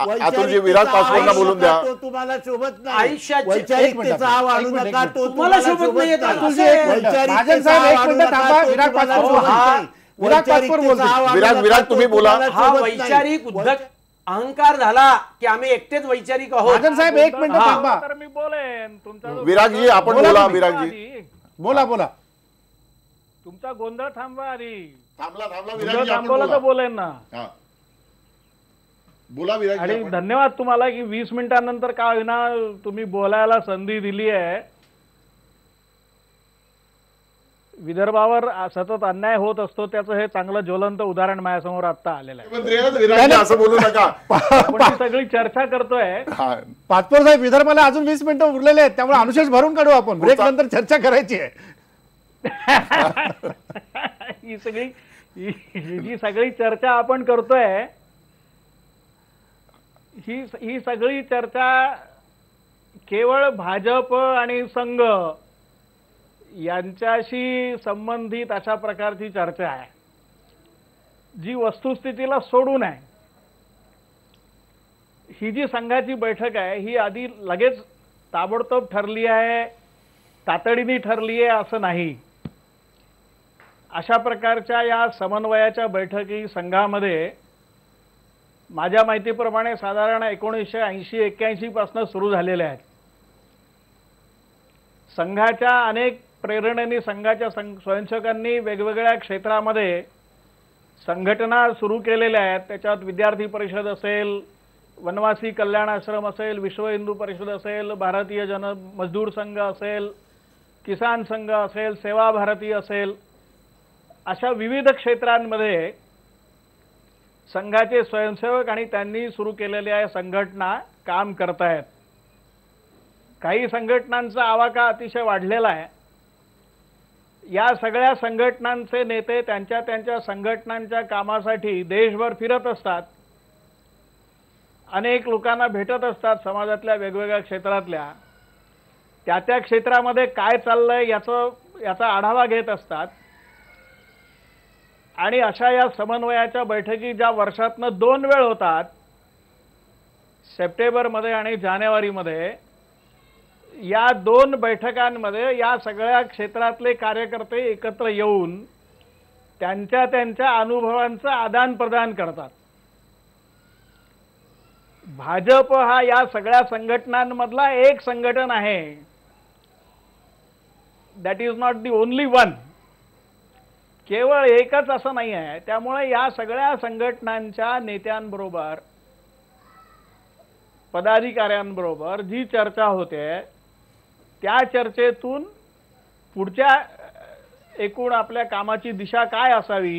[SPEAKER 4] आतुरजी विराट
[SPEAKER 1] पासवानला बोलून द्या
[SPEAKER 5] तुम्हाला शोभत नाही आयुष्यात वैचारिकतेचा आव आणू नका तो तुम्हाला शोभत
[SPEAKER 1] नाही येत आतुरजी एक मिनिट थांबा विराट पासवान विराट पासवान
[SPEAKER 2] बोलतो विराट तुम्ही बोला हा वैचारिक उद्धट अहंकार झाला की आम्ही एकटेच वैचारिक आहोत महाजन साहेब एक मिनिट थांबा तर मी बोलेन
[SPEAKER 1] तुमचा
[SPEAKER 3] विराटजी आपण बोला
[SPEAKER 6] विराटजी बोला बोला तुमचा गोंधळ थांबवा आधी थांबला थांबला विराटजी आपण बोला बोलेन ना बोला विराज आणि धन्यवाद तुम्हाला की वीस मिनिटांनंतर का होईना तुम्ही बोलायला संधी दिली आहे विदर्भावर सतत अन्याय होत असतो त्याचं हे चांगलं ज्वलंत उदाहरण माझ्यासमोर आता आलेलं आहे असं बोलू नका सगळी चर्चा करतोय
[SPEAKER 1] पाचपोर साहेब विदर्भाला अजून वीस मिनिटं उरलेले आहेत त्यामुळे अनुशेष भरून काढू आपण हो, ब्रेक नंतर चर्चा करायची आहे
[SPEAKER 6] [LAUGHS] ही सगळी ही सगळी चर्चा आपण करतोय ही ही सगळी चर्चा केवळ भाजप आणि संघ यांच्याशी संबंधित अशा प्रकारची चर्चा आहे जी वस्तुस्थितीला सोडून आहे ही जी संघाची बैठक आहे ही आधी लगेच ताबडतोब ठरली आहे तातडीने ठरली आहे असं नाही अशा प्रकारच्या या समन्वयाच्या बैठकी संघामध्ये माझ्या माहितीप्रमाणे साधारण एकोणीसशे ऐंशी एक्क्याऐंशीपासून सुरू झालेल्या आहेत संघाच्या अनेक प्रेरणेनी संघाच्या सं स्वयंसेवकांनी वेगवेगळ्या क्षेत्रामध्ये संघटना सुरू केलेल्या आहेत त्याच्यात विद्यार्थी परिषद असेल वनवासी कल्याण आश्रम असेल विश्व हिंदू परिषद असेल भारतीय जन मजदूर संघ असेल किसान संघ असेल सेवा भारती असेल अशा विविध क्षेत्रांमध्ये संघाचे स्वयंसेवक आणि त्यांनी सुरू केलेल्या संघटना काम आहेत काही संघटनांचा आवाका अतिशय वाढलेला आहे या सगळ्या संघटनांचे नेते त्यांच्या त्यांच्या संघटनांच्या कामासाठी देशभर फिरत असतात अनेक लोकांना भेटत असतात समाजातल्या वेगवेगळ्या क्षेत्रातल्या त्या त्या क्षेत्रामध्ये काय चाललंय याचं याचा आढावा घेत असतात आणि अशा या समन्वयाच्या बैठकी ज्या वर्षातनं दोन वेळ होतात सप्टेंबरमध्ये आणि जानेवारीमध्ये या दोन बैठकांमध्ये या सगळ्या क्षेत्रातले कार्यकर्ते एकत्र येऊन त्यांच्या त्यांच्या अनुभवांचं प्रदान करतात भाजप हा या सगळ्या संघटनांमधला एक संघटन आहे that is not the only one केवळ एकच असं नाही आहे त्यामुळे या सगळ्या संघटनांच्या नेत्यांबरोबर पदाधिकाऱ्यांबरोबर जी चर्चा होते त्या चर्चेतून पुढच्या एकूण आपल्या कामाची दिशा काय असावी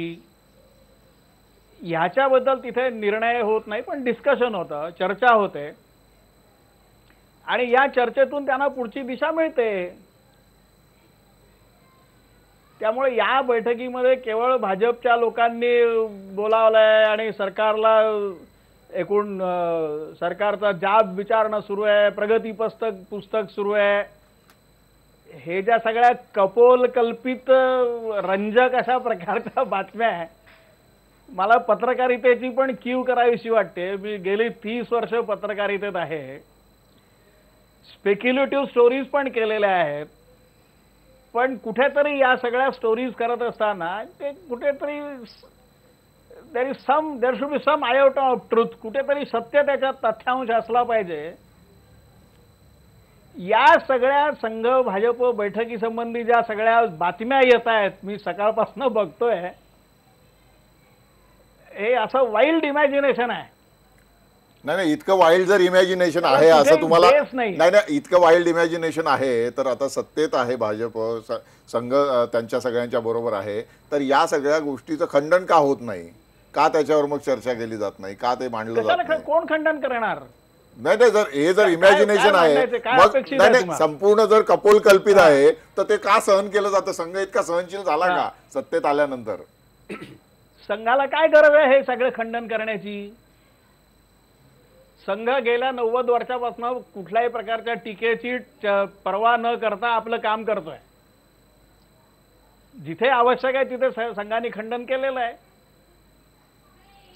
[SPEAKER 6] ह्याच्याबद्दल तिथे निर्णय होत नाही पण डिस्कशन होतं चर्चा होते आणि या चर्चेतून त्यांना पुढची दिशा मिळते त्यामुळे या बैठकीमध्ये केवळ भाजपच्या लोकांनी बोलावलंय आणि सरकारला एकूण सरकारचा जाब विचारणं सुरू आहे प्रगती पुस्तक पुस्तक सुरू आहे हे ज्या सगळ्या कपोल कल्पित रंजक अशा प्रकारच्या बातम्या आहे मला पत्रकारितेची पण कीव करावीशी वाटते मी गेली तीस वर्ष पत्रकारितेत आहे स्पेक्युलेटिव्ह स्टोरीज पण केलेल्या आहेत पण कुठेतरी या सगळ्या स्टोरीज करत असताना ते कुठेतरी there is some there should be some iota of truth कुठेतरी सत्य त्याच्या तथ्यांश असला पाहिजे या सगळ्या संघ भाजप बैठकीसंबंधी ज्या सगळ्या बातम्या येत आहेत मी सकाळपासून बघतोय हे असं वाईल्ड इमॅजिनेशन आहे
[SPEAKER 3] नाही नाही इतकं वाईल्ड जर इमॅजिनेशन आहे असं तुम्हाला नाही नाही इतकं वाईल्ड इमॅजिनेशन आहे तर आता सत्तेत आहे भाजप संघ त्यांच्या सगळ्यांच्या बरोबर आहे तर या सगळ्या गोष्टीचं खंडन का होत नाही का त्याच्यावर मग चर्चा केली जात नाही का ते मांडलं जात
[SPEAKER 6] नाही कोण खंडन करणार
[SPEAKER 3] नाही नाही जर हे जर इमॅजिनेशन आहे मग नाही संपूर्ण जर कपोल कल्पित आहे तर ते का सहन केलं जातं संघ इतका सहनशील झाला का सत्तेत आल्यानंतर
[SPEAKER 6] संघाला काय गरज आहे हे सगळं खंडन करण्याची संघ गेल्या नव्वद वर्षापासून कुठल्याही प्रकारच्या टीकेची पर्वा न करता आपलं काम करतोय जिथे आवश्यक आहे तिथे संघाने खंडन केलेलं आहे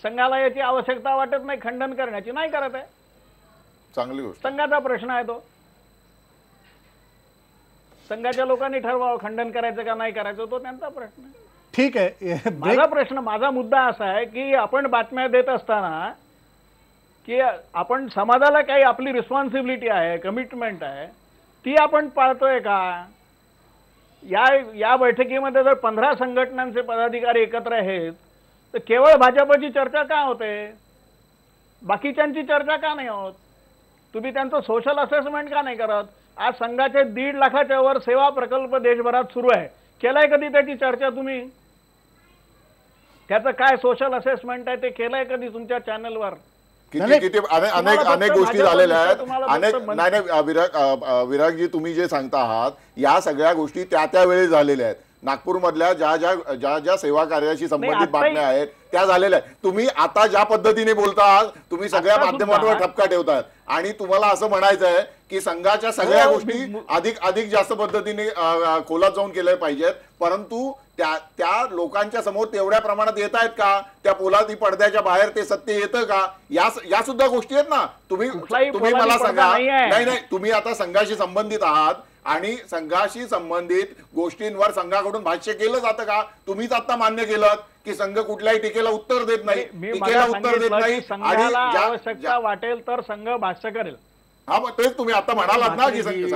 [SPEAKER 6] संघाला याची आवश्यकता वाटत नाही खंडन करण्याची नाही करत आहे चांगली गोष्ट संघाचा प्रश्न आहे तो संघाच्या लोकांनी ठरवावं खंडन करायचं का नाही करायचं तो त्यांचा प्रश्न
[SPEAKER 3] ठीक आहे माझा
[SPEAKER 1] प्रश्न
[SPEAKER 6] माझा मुद्दा असा आहे की आपण बातम्या देत असताना की आपण समाजाला काही आपली रिस्पॉन्सिबिलिटी आहे कमिटमेंट आहे ती आपण पाळतोय का या या बैठकीमध्ये जर पंधरा संघटनांचे पदाधिकारी एकत्र आहेत तर केवळ भाजपची चर्चा का होते बाकीच्यांची चर्चा का नाही होत तुम्ही त्यांचं सोशल असेसमेंट का नाही करत आज संघाचे दीड लाखाच्या वर सेवा प्रकल्प देशभरात सुरू आहे केलाय कधी त्याची चर्चा तुम्ही त्याचं काय सोशल असेसमेंट आहे ते केलंय कधी तुमच्या चॅनलवर अनेक अनेक गोष्टी झालेल्या आहेत अनेक नाही
[SPEAKER 3] नाही विरागजी तुम्ही जे सांगता आहात या सगळ्या गोष्टी त्या त्यावेळी झालेल्या आहेत मधल्या ज्या ज्या ज्या ज्या सेवा कार्याशी संबंधित बातम्या आहेत त्या झालेल्या आहेत तुम्ही आता ज्या पद्धतीने बोलता आहात तुम्ही सगळ्या माध्यमांवर ठपका ठेवतात आणि तुम्हाला असं म्हणायचं आहे की संघाच्या हो, सगळ्या गोष्टी अधिक अधिक जास्त पद्धतीने खोलात जाऊन केल्या पाहिजेत परंतु त्या त्या लोकांच्या समोर तेवढ्या प्रमाणात येत आहेत का त्या पोलादी पडद्याच्या बाहेर ते सत्य येतं का या या सुद्धा गोष्टी आहेत ना तुम्ही तुम्ही मला सांगा नाही नाही तुम्ही आता संघाशी संबंधित आहात आणि संघाशी संबंधित गोष्टींवर संघाकडून भाष्य केलं जातं का तुम्हीच आता मान्य केलं की संघ कुठल्याही टीकेला उत्तर देत नाही टीकेला उत्तर देत नाही आणि
[SPEAKER 6] वाटेल तर संघ भाष्य
[SPEAKER 3] करेल तुम्ही आता ना की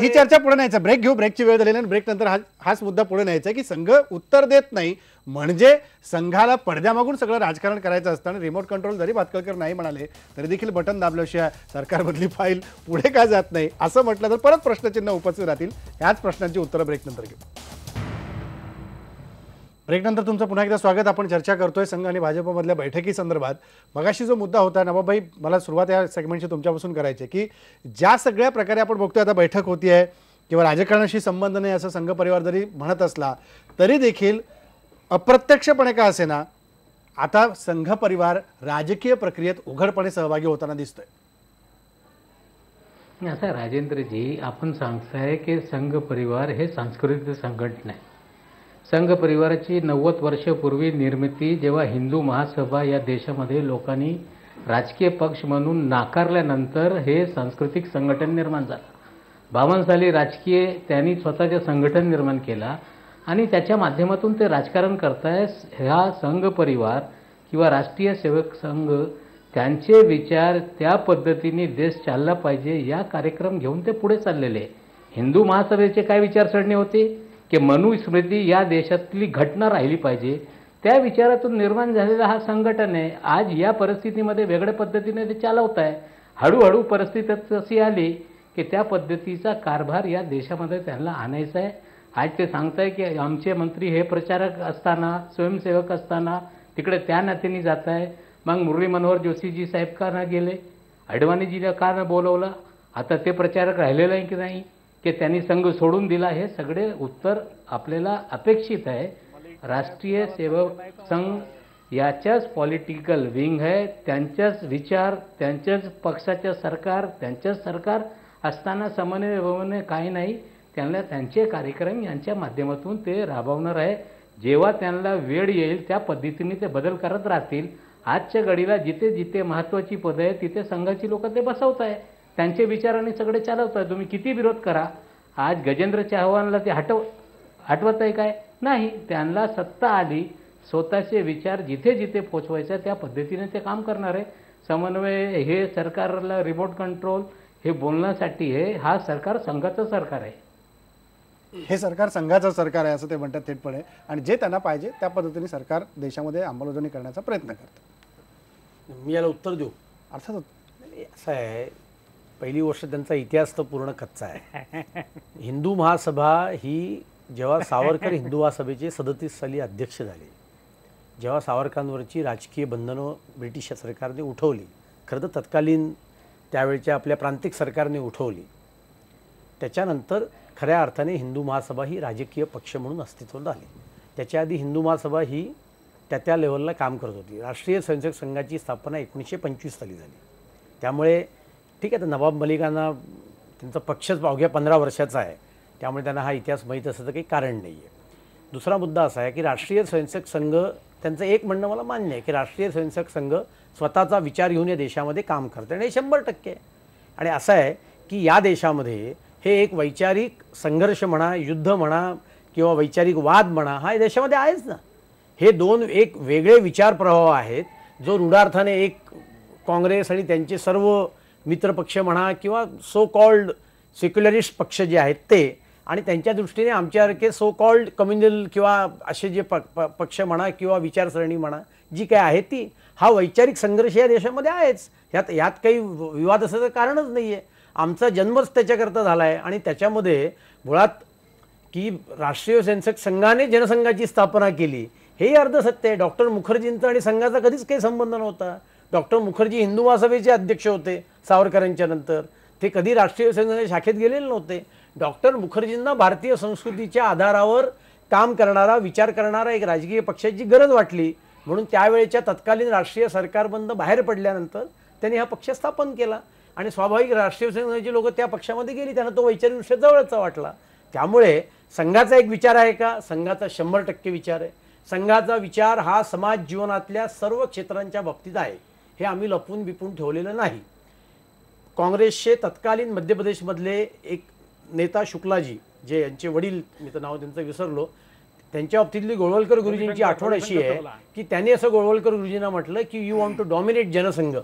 [SPEAKER 3] ही
[SPEAKER 1] चर्चा पुढे न्यायचा ब्रेक घेऊ ब्रेकची वेळ झालेली ब्रेक नंतर हाच मुद्दा पुढे न्यायचा की संघ उत्तर देत नाही म्हणजे संघाला पडद्यामागून सगळं राजकारण करायचं असतं आणि रिमोट कंट्रोल जरी भातकळकर नाही म्हणाले तरी देखील बटन दाबल्याशिवाय सरकारमधली फाईल पुढे का जात नाही असं म्हटलं तर परत प्रश्नचिन्ह उपस्थित राहतील याच प्रश्नांची उत्तरं ब्रेक नंतर घेऊ ब्रेकनंतर तुमचं पुन्हा एकदा स्वागत आपण चर्चा करतोय संघ आणि भाजपमधल्या बैठकीसंदर्भात मगाशी जो मुद्दा होता नवाबाई मला सुरुवात या सेगमेंटशी तुमच्यापासून करायची की ज्या सगळ्या प्रकारे आपण बघतोय आता बैठक होती आहे किंवा राजकारणाशी संबंध नाही असं संघ परिवार जरी म्हणत असला तरी देखील अप्रत्यक्षपणे का असे ना आता संघ परिवार राजकीय प्रक्रियेत उघडपणे सहभागी होताना दिसतोय
[SPEAKER 4] असं राजेंद्रजी आपण सांगताय की संघ परिवार हे सांस्कृतिक संघटना आहे संघ परिवाराची नव्वद वर्षपूर्वी निर्मिती जेव्हा हिंदू महासभा या देशामध्ये लोकांनी राजकीय पक्ष म्हणून नाकारल्यानंतर हे सांस्कृतिक संघटन निर्माण झालं बावन साली राजकीय त्यांनी स्वतःचे संघटन निर्माण केला आणि त्याच्या माध्यमातून ते राजकारण करताय ह्या संघ परिवार किंवा राष्ट्रीय सेवक संघ त्यांचे विचार त्या पद्धतीने देश चालला पाहिजे या कार्यक्रम घेऊन ते पुढे चाललेले हिंदू महासभेचे काय विचारसरणी होती की मनुस्मृती या देशातली घटना राहिली पाहिजे त्या विचारातून निर्माण झालेला हा संघटन आहे आज या परिस्थितीमध्ये वेगळ्या पद्धतीने ते चालवत आहे हळूहळू परिस्थिती अशी आली की त्या पद्धतीचा कारभार या देशामध्ये त्यांना आणायचा आहे आज ते सांगत आहे की आमचे मंत्री हे प्रचारक असताना स्वयंसेवक असताना तिकडे त्या नात्याने जात आहे मग मुरली मनोहर जोशीजी साहेब का ना गेले अडवाणीजीला का ना बोलवलं आता ते प्रचारक राहिलेलं आहे की नाही की त्यांनी संघ सोडून दिला हे सगळे उत्तर आपल्याला अपेक्षित आहे राष्ट्रीय सेवक संघ याच्याच पॉलिटिकल विंग आहे त्यांच्याच विचार त्यांच्याच पक्षाच्या सरकार त्यांच्याच सरकार असताना समन्वय भवन काही नाही त्यांना त्यांचे कार्यक्रम यांच्या माध्यमातून ते राबवणार आहे जेव्हा त्यांना वेळ येईल त्या पद्धतीने ते बदल करत राहतील आजच्या घडीला जिथे जिथे महत्त्वाची पदं आहे तिथे संघाची लोक ते बसवत आहे त्यांचे विचाराने सगळे आहे तुम्ही किती विरोध करा आज गजेंद्र चव्हाणला ते हटव हटवत आहे काय नाही त्यांना सत्ता आली स्वतःचे विचार जिथे जिथे पोचवायचा त्या पद्धतीने ते काम करणार आहे समन्वय हे सरकारला रिमोट कंट्रोल हे बोलण्यासाठी हे हा सरकार संघाचं सरकार आहे
[SPEAKER 1] हे सरकार संघाचं सरकार आहे असं ते म्हणतात थेटपणे आणि जे त्यांना पाहिजे त्या पद्धतीने सरकार देशामध्ये अंमलबजावणी करण्याचा प्रयत्न
[SPEAKER 2] करतं मी याला उत्तर देऊ अर्थात असं आहे पहिली गोष्ट त्यांचा इतिहास तर पूर्ण कच्चा आहे हिंदू महासभा ही जेव्हा सावरकर हिंदू महासभेचे सदतीस साली अध्यक्ष झाले जेव्हा सावरकरांवरची राजकीय बंधनं ब्रिटिश सरकारने उठवली खरं तर तत्कालीन त्यावेळच्या आपल्या प्रांतिक सरकारने उठवली त्याच्यानंतर खऱ्या अर्थाने हिंदू महासभा ही राजकीय पक्ष म्हणून अस्तित्वात आली त्याच्या आधी हिंदू महासभा ही त्या त्या लेवलला काम करत होती राष्ट्रीय स्वयंसेवक संघाची स्थापना एकोणीसशे पंचवीस साली झाली त्यामुळे ठीक आहे तर नवाब मलिकांना त्यांचा पक्षच अवघ्या पंधरा वर्षाचा आहे त्यामुळे त्यांना हा इतिहास माहीत असं काही कारण नाही आहे दुसरा मुद्दा असा आहे की राष्ट्रीय स्वयंसेवक संघ त्यांचं एक म्हणणं मला मान्य आहे की राष्ट्रीय स्वयंसेवक संघ स्वतःचा विचार घेऊन या देशामध्ये काम करते आणि हे शंभर टक्के आणि असं आहे की या देशामध्ये हे एक वैचारिक संघर्ष म्हणा युद्ध म्हणा किंवा वैचारिक वाद म्हणा हा या देशामध्ये आहेच ना हे दोन एक वेगळे विचारप्रवाह आहेत जो रूढार्थाने एक काँग्रेस आणि त्यांचे सर्व मित्रपक्ष म्हणा किंवा सो कॉल्ड सेक्युलरिस्ट पक्ष जे आहेत ते आणि त्यांच्या दृष्टीने आमच्यासारखे सो कॉल्ड कम्युनल किंवा असे जे प पक्ष म्हणा किंवा विचारसरणी म्हणा जी काय आहे ती हा वैचारिक संघर्ष या देशामध्ये आहेच ह्यात यात काही विवाद असायचं कारणच नाही आहे आमचा जन्मच त्याच्याकरता झाला आहे आणि त्याच्यामध्ये मुळात की राष्ट्रीय सेन्सक संघाने जनसंघाची स्थापना केली हे अर्धसत्य आहे डॉक्टर मुखर्जींचा आणि संघाचा कधीच काही संबंध नव्हता डॉक्टर मुखर्जी हिंदू महासभेचे अध्यक्ष होते सावरकरांच्या नंतर ते कधी राष्ट्रीय संघाच्या शाखेत गेलेले नव्हते डॉक्टर मुखर्जींना भारतीय संस्कृतीच्या आधारावर काम करणारा विचार करणारा एक राजकीय पक्षाची गरज वाटली म्हणून त्यावेळेच्या तत्कालीन राष्ट्रीय सरकारबंद बाहेर पडल्यानंतर त्यांनी हा पक्ष स्थापन केला आणि स्वाभाविक राष्ट्रीय सेनेचे लोकं त्या पक्षामध्ये गेली त्यांना तो वैचारिक विषय जवळचा वाटला त्यामुळे संघाचा एक विचार आहे का संघाचा शंभर टक्के विचार आहे संघाचा विचार हा समाज जीवनातल्या सर्व क्षेत्रांच्या बाबतीत आहे हे आम्ही लपून बिपून ठेवलेलं नाही काँग्रेसचे तत्कालीन मध्य प्रदेशमधले एक नेता शुक्लाजी जे यांचे वडील मी तर नाव त्यांचं विसरलो त्यांच्या बाबतीतली गोळवलकर गुरुजींची आठवण अशी आहे की त्यांनी असं गोळवलकर गुरुजींना म्हटलं की you want to dominate Jansangh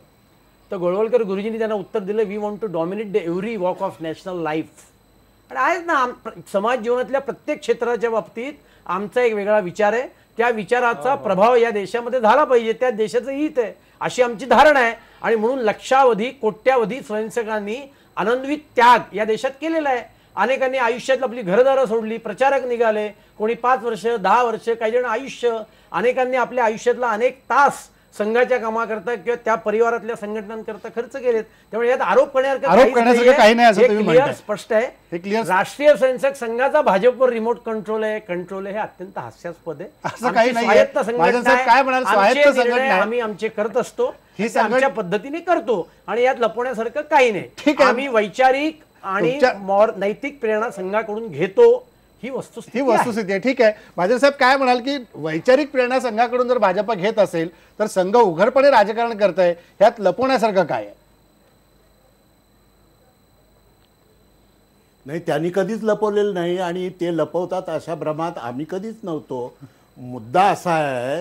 [SPEAKER 2] तर गोळवलकर गुरुजींनी त्यांना उत्तर दिलं we want to dominate the every walk of national life आणि आहेच ना आम समाज जीवनातल्या प्रत्येक क्षेत्राच्या बाबतीत आमचा एक वेगळा विचार आहे त्या विचाराचा हो, हो. प्रभाव या देशामध्ये झाला पाहिजे त्या देशाचं हित आहे अशी आमची धारणा आहे आणि म्हणून लक्षावधी कोट्यावधी स्वयंसेवकांनी आनंदवी त्याग या देशात केलेला आहे अनेकांनी आयुष्यात आपली घरदारं सोडली प्रचारक निघाले कोणी पाच वर्ष दहा वर्ष काही जण आयुष्य अनेकांनी आपल्या आयुष्यातला अनेक तास संघाच्या कामाकरता किंवा त्या परिवारातल्या संघटनांकरता खर्च केलेत त्यामुळे यात आरोप करण्यासारखं काही नाही स्पष्ट आहे राष्ट्रीय स्वयंसेवक संघाचा भाजपवर रिमोट कंट्रोल आहे कंट्रोल आहे हे अत्यंत हास्यास्पद आहे असं काही नाही संघटना आम्ही आमचे करत असतो आमच्या पद्धतीने करतो आणि यात लपवण्यासारखं काही नाही आम्ही वैचारिक आणि नैतिक प्रेरणा संघाकडून घेतो ही वस्तुस्थिती ही वस्तुस्थिती आहे ठीक आहे भाजप साहेब काय म्हणाल की वैचारिक
[SPEAKER 1] प्रेरणा संघाकडून जर भाजपा घेत असेल तर संघ उघडपणे राजकारण करत आहे ह्यात लपवण्यासारखं
[SPEAKER 5] काय आहे नाही त्यांनी कधीच लपवलेलं नाही आणि ते लपवतात अशा भ्रमात आम्ही कधीच नव्हतो मुद्दा असा आहे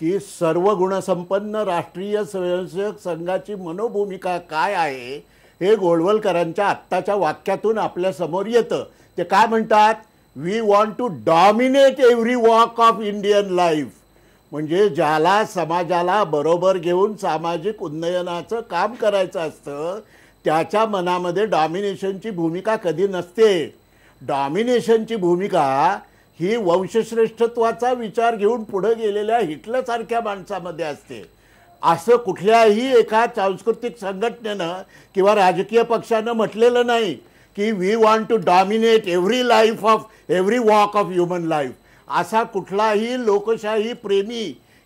[SPEAKER 5] की सर्व गुणसंपन्न राष्ट्रीय स्वयंसेवक संघाची मनोभूमिका काय आहे हे गोळवलकरांच्या आत्ताच्या वाक्यातून आपल्यासमोर येतं ते काय म्हणतात we want to dominate every walk of Indian life म्हणजे ज्याला समाजाला बरोबर घेऊन सामाजिक उन्नयनाचं काम करायचं असतं त्याच्या मनामध्ये डॉमिनेशनची भूमिका कधी नसते डॉमिनेशनची भूमिका ही वंशश्रेष्ठत्वाचा विचार घेऊन पुढं गेलेल्या हिटलरसारख्या माणसामध्ये असते असं कुठल्याही एका सांस्कृतिक संघटनेनं किंवा राजकीय पक्षानं म्हटलेलं नाही की we want to dominate every life of every walk of human life असा कुठलाही लोकशाही प्रेमी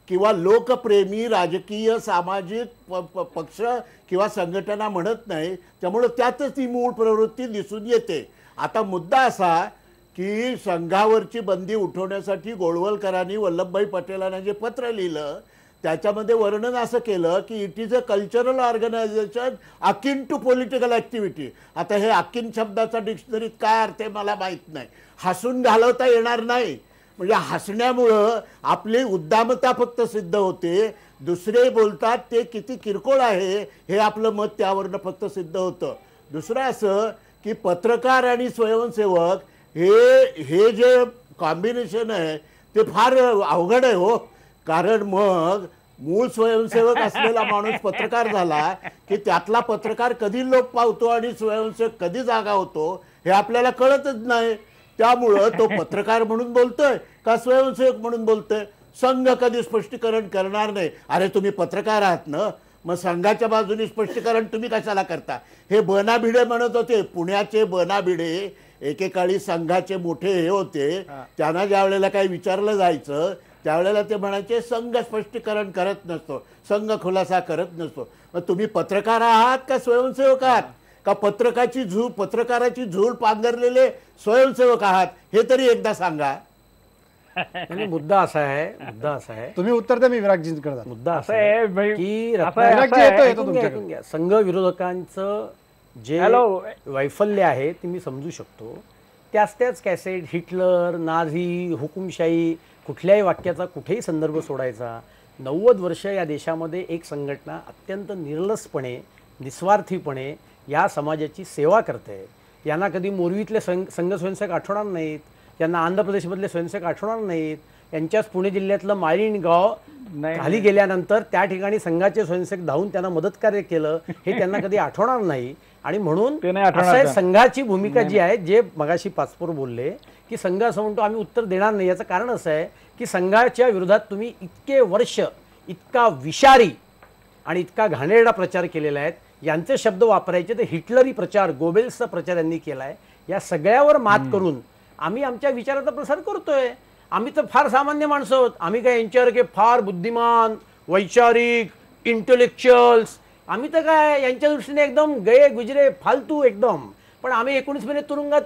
[SPEAKER 5] किंवा लोकप्रेमी राजकीय सामाजिक प पक्ष किंवा संघटना म्हणत नाही त्यामुळं त्यातच ती मूळ प्रवृत्ती दिसून येते आता मुद्दा असा की संघावरची बंदी उठवण्यासाठी गोळवलकरांनी वल्लभभाई पटेलांना जे पत्र लिहिलं त्याच्यामध्ये वर्णन असं केलं की it is a cultural organisation akin to political activity आता हे अकिन शब्दाचा डिक्शनरीत काय अर्थ आहे मला माहीत नाही हसून घालवता येणार नाही म्हणजे हसण्यामुळं आपली उद्दामता फक्त सिद्ध होते दुसरे बोलतात ते किती किरकोळ आहे हे आपलं मत त्यावरनं फक्त सिद्ध होतं दुसरं असं की पत्रकार आणि स्वयंसेवक हे हे जे कॉम्बिनेशन आहे ते फार अवघड आहे हो कारण मग मूळ स्वयंसेवक असलेला माणूस पत्रकार झाला की त्यातला पत्रकार कधी लोप पावतो आणि स्वयंसेवक कधी जागा होतो हे आपल्याला कळतच नाही त्यामुळं तो पत्रकार म्हणून बोलतोय का स्वयंसेवक म्हणून बोलतोय संघ कधी स्पष्टीकरण करणार नाही अरे तुम्ही पत्रकार आहात ना मग संघाच्या बाजूने स्पष्टीकरण तुम्ही कशाला करता हे बनाभिडे म्हणत होते पुण्याचे बनाभिडे एकेकाळी संघाचे मोठे हे होते त्यांना ज्या वेळेला काही विचारलं जायचं त्यावेळेला ते म्हणायचे संघ स्पष्टीकरण करत नसतो संघ खुलासा करत नसतो मग तुम्ही पत्रकार आहात का स्वयंसेवक आहात का पत्रकाची झू पत्रकाराची झूल पांघरलेले
[SPEAKER 2] स्वयंसेवक आहात हे तरी एकदा सांगा म्हणजे मुद्दा असा आहे मुद्दा असा आहे तुम्ही उत्तर द्या मी विराग मुद्दा असा आहे की संघ विरोधकांचं जे वैफल्य आहे ते मी समजू शकतो त्याच त्याच कॅसेट हिटलर नाझी हुकुमशाही कुठल्याही वाक्याचा कुठेही संदर्भ सोडायचा नव्वद वर्ष या देशामध्ये एक संघटना अत्यंत निर्लसपणे निस्वार्थीपणे या समाजाची सेवा करते यांना कधी मोरवीतले सं संघ स्वयंसेवक आठवणार नाहीत यांना आंध्र प्रदेशमधले स्वयंसेवक आठवणार नाहीत यांच्याच पुणे जिल्ह्यातलं मारीण गाव खाली गेल्यानंतर त्या ठिकाणी संघाचे स्वयंसेवक धावून त्यांना मदत कार्य केलं हे त्यांना कधी आठवणार नाही आणि म्हणून संघाची भूमिका जी आहे जे मगाशी पाचपोर बोलले की संघ असं म्हणतो आम्ही उत्तर देणार नाही याचं कारण असं आहे की संघाच्या विरोधात तुम्ही इतके वर्ष इतका विषारी आणि इतका घाणेरडा प्रचार केलेला आहे यांचे शब्द वापरायचे तर हिटलरी प्रचार गोबेल्सचा प्रचार यांनी केला आहे या सगळ्यावर मात करून आम्ही आमच्या विचाराचा प्रसार करतोय आम्ही तर फार सामान्य माणसं आहोत आम्ही काय यांच्यावर काही फार बुद्धिमान वैचारिक इंटेलेक्च्युअल्स आम्ही तर काय यांच्या दृष्टीने एकदम गये गुजरे फालतू एकदम पण आम्ही एकोणीस महिने तुरुंगात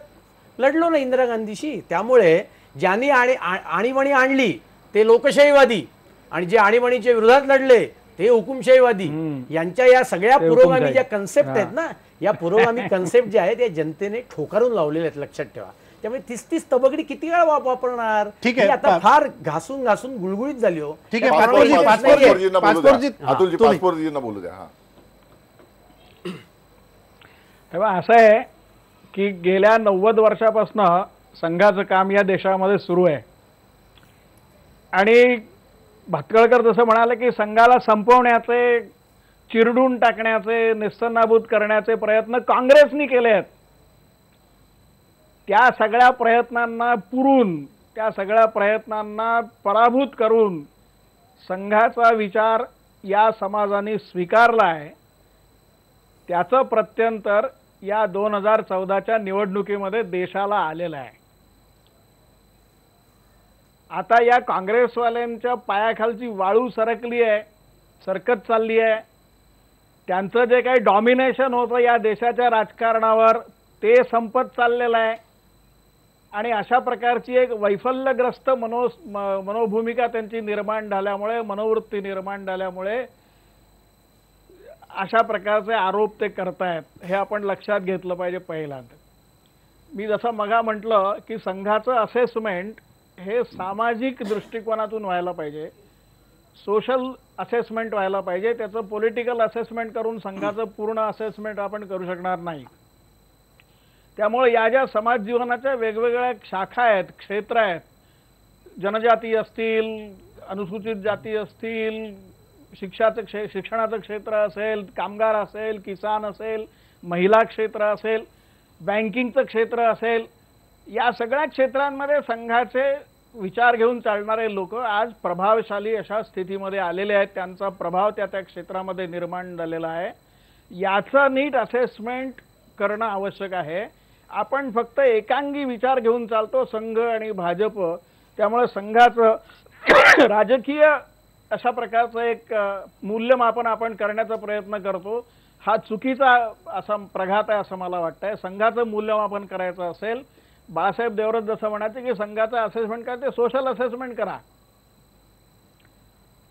[SPEAKER 2] लढलो ना इंदिरा गांधीशी त्यामुळे ज्यांनी आणि आणीबाणी आणली ते लोकशाहीवादी आणि जे आणीबाणीच्या विरोधात लढले ते हुकुमशाहीवादी यांच्या या सगळ्या पुरोगामी ज्या कन्सेप्ट आहेत ना या पुरोगामी कन्सेप्ट [LAUGHS] ज्या आहेत या जनतेने ठोकारून लावलेले आहेत लक्षात ठेवा त्यामुळे तीस तीस तबगडी किती वेळा वापरणार ठीक आहे आता फार घासून घासून गुळगुळीत झाली हो ठीक आहे
[SPEAKER 6] असं आहे की गेल्या नव्वद वर्षापासून संघाचं काम या देशामध्ये सुरू आहे आणि भातकळकर जसं म्हणाले की संघाला संपवण्याचे चिरडून टाकण्याचे निस्तनाभूत करण्याचे प्रयत्न काँग्रेसनी केले आहेत त्या सगळ्या प्रयत्नांना पुरून त्या सगळ्या प्रयत्नांना पराभूत करून संघाचा विचार या समाजाने स्वीकारला आहे त्याचं प्रत्यंतर या दोन हजार चौदाच्या निवडणुकीमध्ये देशाला आलेला आहे आता या काँग्रेसवाल्यांच्या पायाखालची वाळू सरकली आहे सरकत चालली आहे त्यांचं जे काही डॉमिनेशन होतं या देशाच्या राजकारणावर ते संपत चाललेलं आहे आणि अशा प्रकारची एक वैफल्यग्रस्त मनो मनोभूमिका त्यांची निर्माण झाल्यामुळे मनोवृत्ती निर्माण झाल्यामुळे अशा प्रकारचे आरोप ते करतायत हे आपण लक्षात घेतलं पाहिजे पहिल्यांदा मी जसं मगा म्हटलं की संघाचं असेसमेंट हे सामाजिक दृष्टिकोनातून व्हायला पाहिजे सोशल असेसमेंट व्हायला पाहिजे त्याचं पॉलिटिकल असेसमेंट करून संघाचं पूर्ण असेसमेंट आपण करू शकणार नाही त्यामुळे या ज्या समाज जीवनाच्या वेगवेगळ्या शाखा आहेत क्षेत्र आहेत जनजाती असतील अनुसूचित जाती असतील शिक्षाचं क्षे शिक्षणाचं क्षेत्र असेल कामगार असेल किसान असेल महिला क्षेत्र असेल बँकिंगचं क्षेत्र असेल या सगळ्या क्षेत्रांमध्ये संघाचे विचार घेऊन चालणारे लोक आज प्रभावशाली अशा स्थितीमध्ये आलेले आहेत त्यांचा प्रभाव त्या त्या क्षेत्रामध्ये निर्माण झालेला आहे याचं नीट असेसमेंट करणं आवश्यक आहे आपण फक्त एकांगी विचार घेऊन चालतो संघ आणि भाजप त्यामुळे संघाचं [COUGHS] राजकीय अशा प्रकारचं एक मूल्यमापन आपण करण्याचा प्रयत्न करतो हा चुकीचा असा प्रघात आहे असं मला वाटतंय संघाचं मूल्यमापन करायचं असेल बाळासाहेब देवरत जसं म्हणायचे की संघाचं असेसमेंट करा ते सोशल असेसमेंट करा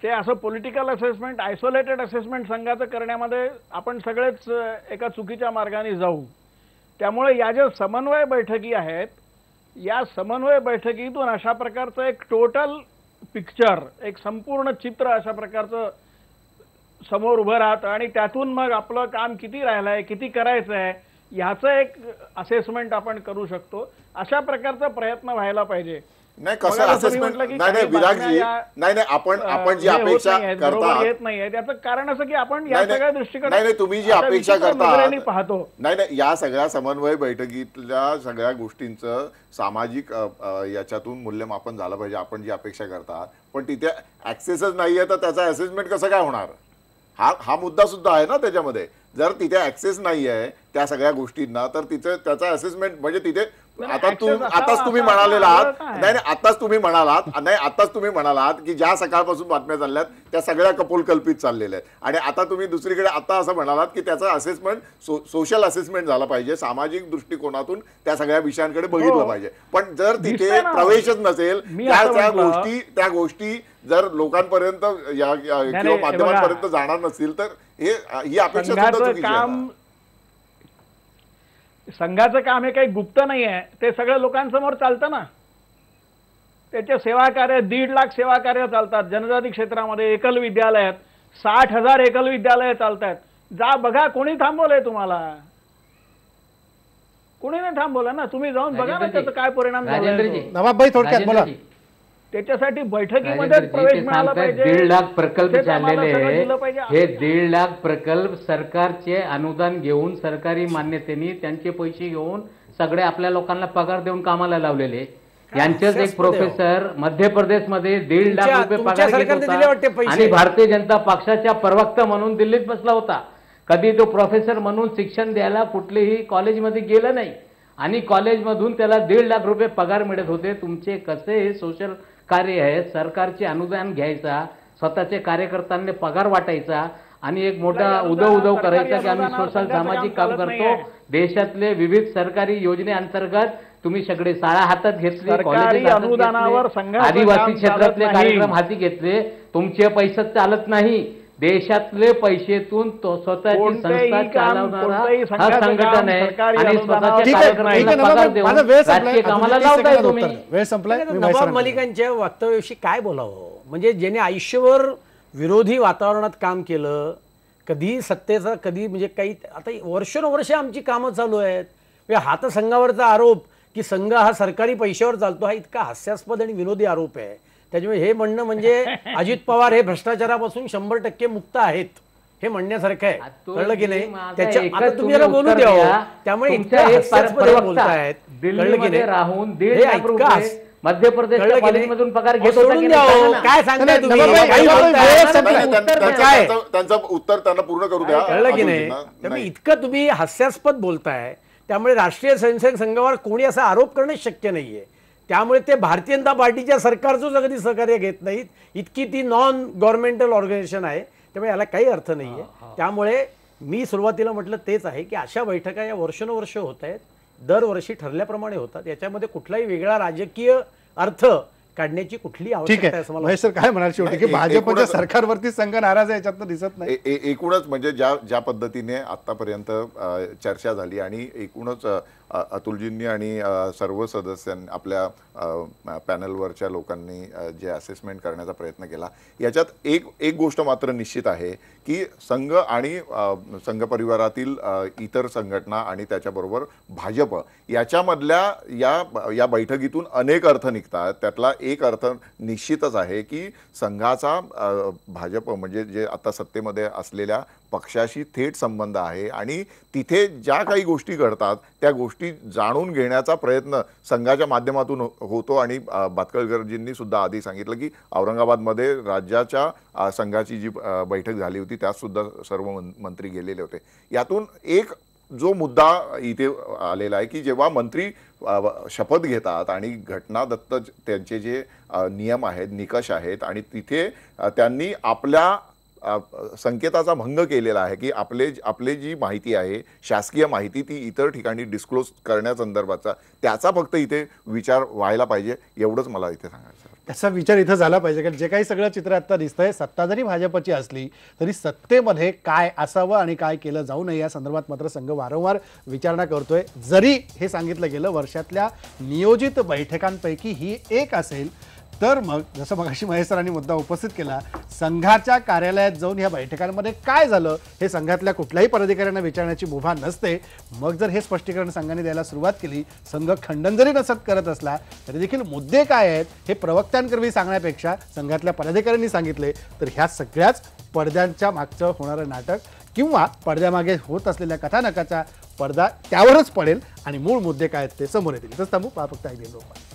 [SPEAKER 6] ते असं पॉलिटिकल असेसमेंट आयसोलेटेड असेसमेंट संघाचं करण्यामध्ये आपण सगळेच एका चुकीच्या मार्गाने जाऊ त्यामुळे या ज्या समन्वय बैठकी आहेत या समन्वय बैठकीतून अशा प्रकारचं एक टोटल पिक्चर एक संपूर्ण चित्र अशा प्रकारचं समोर उभं राहतं आणि त्यातून मग आपलं काम किती राहिलं आहे किती करायचं आहे ह्याचं एक असेसमेंट आपण करू शकतो अशा प्रकारचा प्रयत्न व्हायला पाहिजे नाही कसं असेसमेंट नाही नाही विराटजी नाही नाही आपण आपण जी अपेक्षा करता येत नाही त्याचं कारण असं की आपण या सगळ्या नाही नाही तुम्ही
[SPEAKER 3] जी अपेक्षा करता पाहतो नाही नाही या सगळ्या समन्वय बैठकीतल्या सगळ्या गोष्टींचं सामाजिक याच्यातून मूल्यमापन झालं पाहिजे आपण जी अपेक्षा करतात पण तिथे ऍक्सेसच नाहीये तर त्याचा असेसमेंट कसं काय होणार हा हा मुद्दा सुद्धा आहे ना त्याच्यामध्ये जर तिथे ऍक्सेस नाही आहे त्या सगळ्या गोष्टींना तर तिथे त्याचा असेसमेंट म्हणजे तिथे आता तू आताच तुम्ही म्हणालेला आहात नाही नाही आताच तुम्ही म्हणालात नाही आताच तुम्ही म्हणालात की ज्या सकाळपासून बातम्या चालल्यात त्या सगळ्या कल्पित चाललेल्या आहेत आणि आता तुम्ही दुसरीकडे आता असं म्हणालात की त्याचा असेसमेंट सोशल असेसमेंट झाला पाहिजे सामाजिक दृष्टिकोनातून त्या सगळ्या विषयांकडे हो. बघितलं पाहिजे पण जर तिथे प्रवेशच नसेल त्या त्या गोष्टी त्या गोष्टी जर लोकांपर्यंत या किंवा माध्यमांपर्यंत जाणार नसतील तर हे ही अपेक्षा सुद्धा
[SPEAKER 6] संघाचं काम हे काही गुप्त नाही आहे ते सगळं लोकांसमोर चालतं ना त्याचे सेवा कार्य दीड लाख सेवा कार्य चालतात जनजाती क्षेत्रामध्ये एकल विद्यालयात साठ हजार एकल विद्यालय चालत आहेत जा बघा कोणी थांबवलंय तुम्हाला कोणी नाही थांबवलं ना तुम्ही जाऊन बघा ना त्याचा काय परिणाम भाई थोडक्यात बोला त्याच्यासाठी बैठकीमध्ये प्रवेश मिळाला पाहिजे दीड लाख प्रकल्प चाललेले
[SPEAKER 4] हे दीड लाख प्रकल्प सरकारचे अनुदान घेऊन सरकारी मान्यतेने त्यांचे पैसे घेऊन सगळे आपल्या लोकांना पगार देऊन कामाला लावलेले
[SPEAKER 2] यांच्याच एक प्रोफेसर
[SPEAKER 4] मध्य मध्ये दीड लाख रुपये पगार आणि भारतीय जनता पक्षाच्या प्रवक्ता म्हणून दिल्लीत बसला होता कधी तो प्रोफेसर म्हणून शिक्षण द्यायला कुठलेही कॉलेजमध्ये गेलं नाही आणि कॉलेजमधून त्याला दीड लाख रुपये पगार मिळत होते तुमचे कसे हे सोशल कार्य आहे सरकारचे अनुदान घ्यायचा स्वतःचे कार्यकर्त्यांना पगार वाटायचा आणि एक मोठा उदव उदव करायचा की आम्ही सोशल सामाजिक काम करतो देशातले विविध सरकारी योजनेअंतर्गत तुम्ही सगळे शाळा हातात घेतले अनुदानावर आदिवासी क्षेत्रातले कार्यक्रम हाती घेतले तुमचे पैसे चालत नाही देशातले पैशेतून तो स्वतःची संस्था चालवणारा आहे
[SPEAKER 2] आणि नवाब मलिकांच्या वक्तव्याविषयी काय बोलावं म्हणजे ज्याने आयुष्यभर विरोधी वातावरणात काम केलं कधी सत्तेचा कधी म्हणजे काही आता वर्षानुवर्ष आमची कामं चालू आहेत तर म्हणजे हातसंघावरचा आरोप की संघ हा सरकारी पैशावर चालतो हा इतका हास्यास्पद आणि विनोदी आरोप आहे त्याच्यामुळे हे म्हणणं म्हणजे [LAUGHS] अजित पवार हे भ्रष्टाचारापासून शंभर टक्के मुक्त आहेत हे म्हणण्यासारखं आहे कळलं की नाही त्याच्या आता तुम्ही याला बोलू हो. द्या त्यामुळे बोलतायत कळलं की नाही राहून
[SPEAKER 4] मध्य प्रदेश पगार हो, हो. काय सांगताय
[SPEAKER 3] त्यांचं उत्तर त्यांना पूर्ण करू द्या कळलं की नाही त्यामुळे
[SPEAKER 2] इतकं तुम्ही हास्यास्पद बोलताय त्यामुळे राष्ट्रीय स्वयंसेवक संघावर कोणी असा आरोप करणे शक्य नाहीये त्यामुळे ते भारतीय जनता पार्टीच्या सरकारचंच अगदी सहकार्य घेत नाहीत इतकी ती नॉन गव्हर्नमेंटल ऑर्गनायझेशन आहे त्यामुळे याला काही अर्थ नाही आहे त्यामुळे मी सुरुवातीला म्हटलं तेच आहे की अशा बैठका या वर्षानुवर्ष होत आहेत दरवर्षी ठरल्याप्रमाणे होतात याच्यामध्ये कुठलाही वेगळा राजकीय अर्थ काढण्याची कुठली आवश्यकता मला काय म्हणाल की भाजपच्या सरकारवरती संघ नाराज याच्यात दिसत नाही
[SPEAKER 3] एकूणच म्हणजे ज्या ज्या पद्धतीने आतापर्यंत चर्चा झाली आणि एकूणच अतुलजींनी आणि सर्व सदस्यांनी आपल्या पॅनलवरच्या लोकांनी जे असेसमेंट करण्याचा प्रयत्न केला याच्यात एक एक गोष्ट मात्र निश्चित आहे की संघ आणि संघ परिवारातील इतर संघटना आणि त्याच्याबरोबर भाजप याच्यामधल्या या या बैठकीतून अनेक अर्थ निघतात त्यातला एक अर्थ निश्चितच आहे की संघाचा भाजप म्हणजे जे आता सत्तेमध्ये असलेल्या पक्षाशी थेट संबंध आहे आणि तिथे ज्या काही गोष्टी घडतात त्या गोष्टी जाणून घेण्याचा प्रयत्न संघाच्या माध्यमातून हो-, होतो आणि भातकळकरजींनी सुद्धा आधी सांगितलं की औरंगाबादमध्ये राज्याच्या संघाची जी बैठक झाली होती त्यात सुद्धा सर्व मंत्री गेलेले होते यातून एक जो मुद्दा इथे आलेला आहे की जेव्हा मंत्री शपथ घेतात आणि घटनादत्त त्यांचे जे नियम आहेत निकष आहेत आणि तिथे त्यांनी आपल्या संकेताचा भंग केलेला आहे की आपले आपले जी माहिती आहे शासकीय माहिती ती इतर ठिकाणी डिस्क्लोज करण्यासंदर्भाचा त्याचा फक्त इथे विचार व्हायला पाहिजे एवढंच मला इथे सांगायचं
[SPEAKER 1] त्याचा विचार इथं झाला पाहिजे कारण जे काही सगळं चित्र दिसत दिसतंय सत्ता जरी भाजपची असली तरी सत्तेमध्ये काय असावं आणि काय केलं जाऊ नये या संदर्भात मात्र संघ वारंवार विचारणा करतोय जरी हे सांगितलं गेलं वर्षातल्या नियोजित बैठकांपैकी ही एक असेल तर मग जसं मग अशी मुद्दा उपस्थित केला संघाच्या कार्यालयात जाऊन या बैठकांमध्ये काय झालं हे संघातल्या कुठल्याही पदाधिकाऱ्यांना विचारण्याची मुभा नसते मग जर हे स्पष्टीकरण संघाने द्यायला सुरुवात केली संघ खंडन जरी नसत करत असला तरी देखील मुद्दे काय आहेत हे प्रवक्त्यांकरवी सांगण्यापेक्षा संघातल्या पदाधिकाऱ्यांनी सांगितले तर ह्या सगळ्याच पडद्यांच्या मागचं होणारं नाटक किंवा पडद्यामागे होत असलेल्या कथानकाचा पडदा त्यावरच पडेल आणि मूळ मुद्दे काय आहेत ते समोर येतील तसं पाहा फक्त आय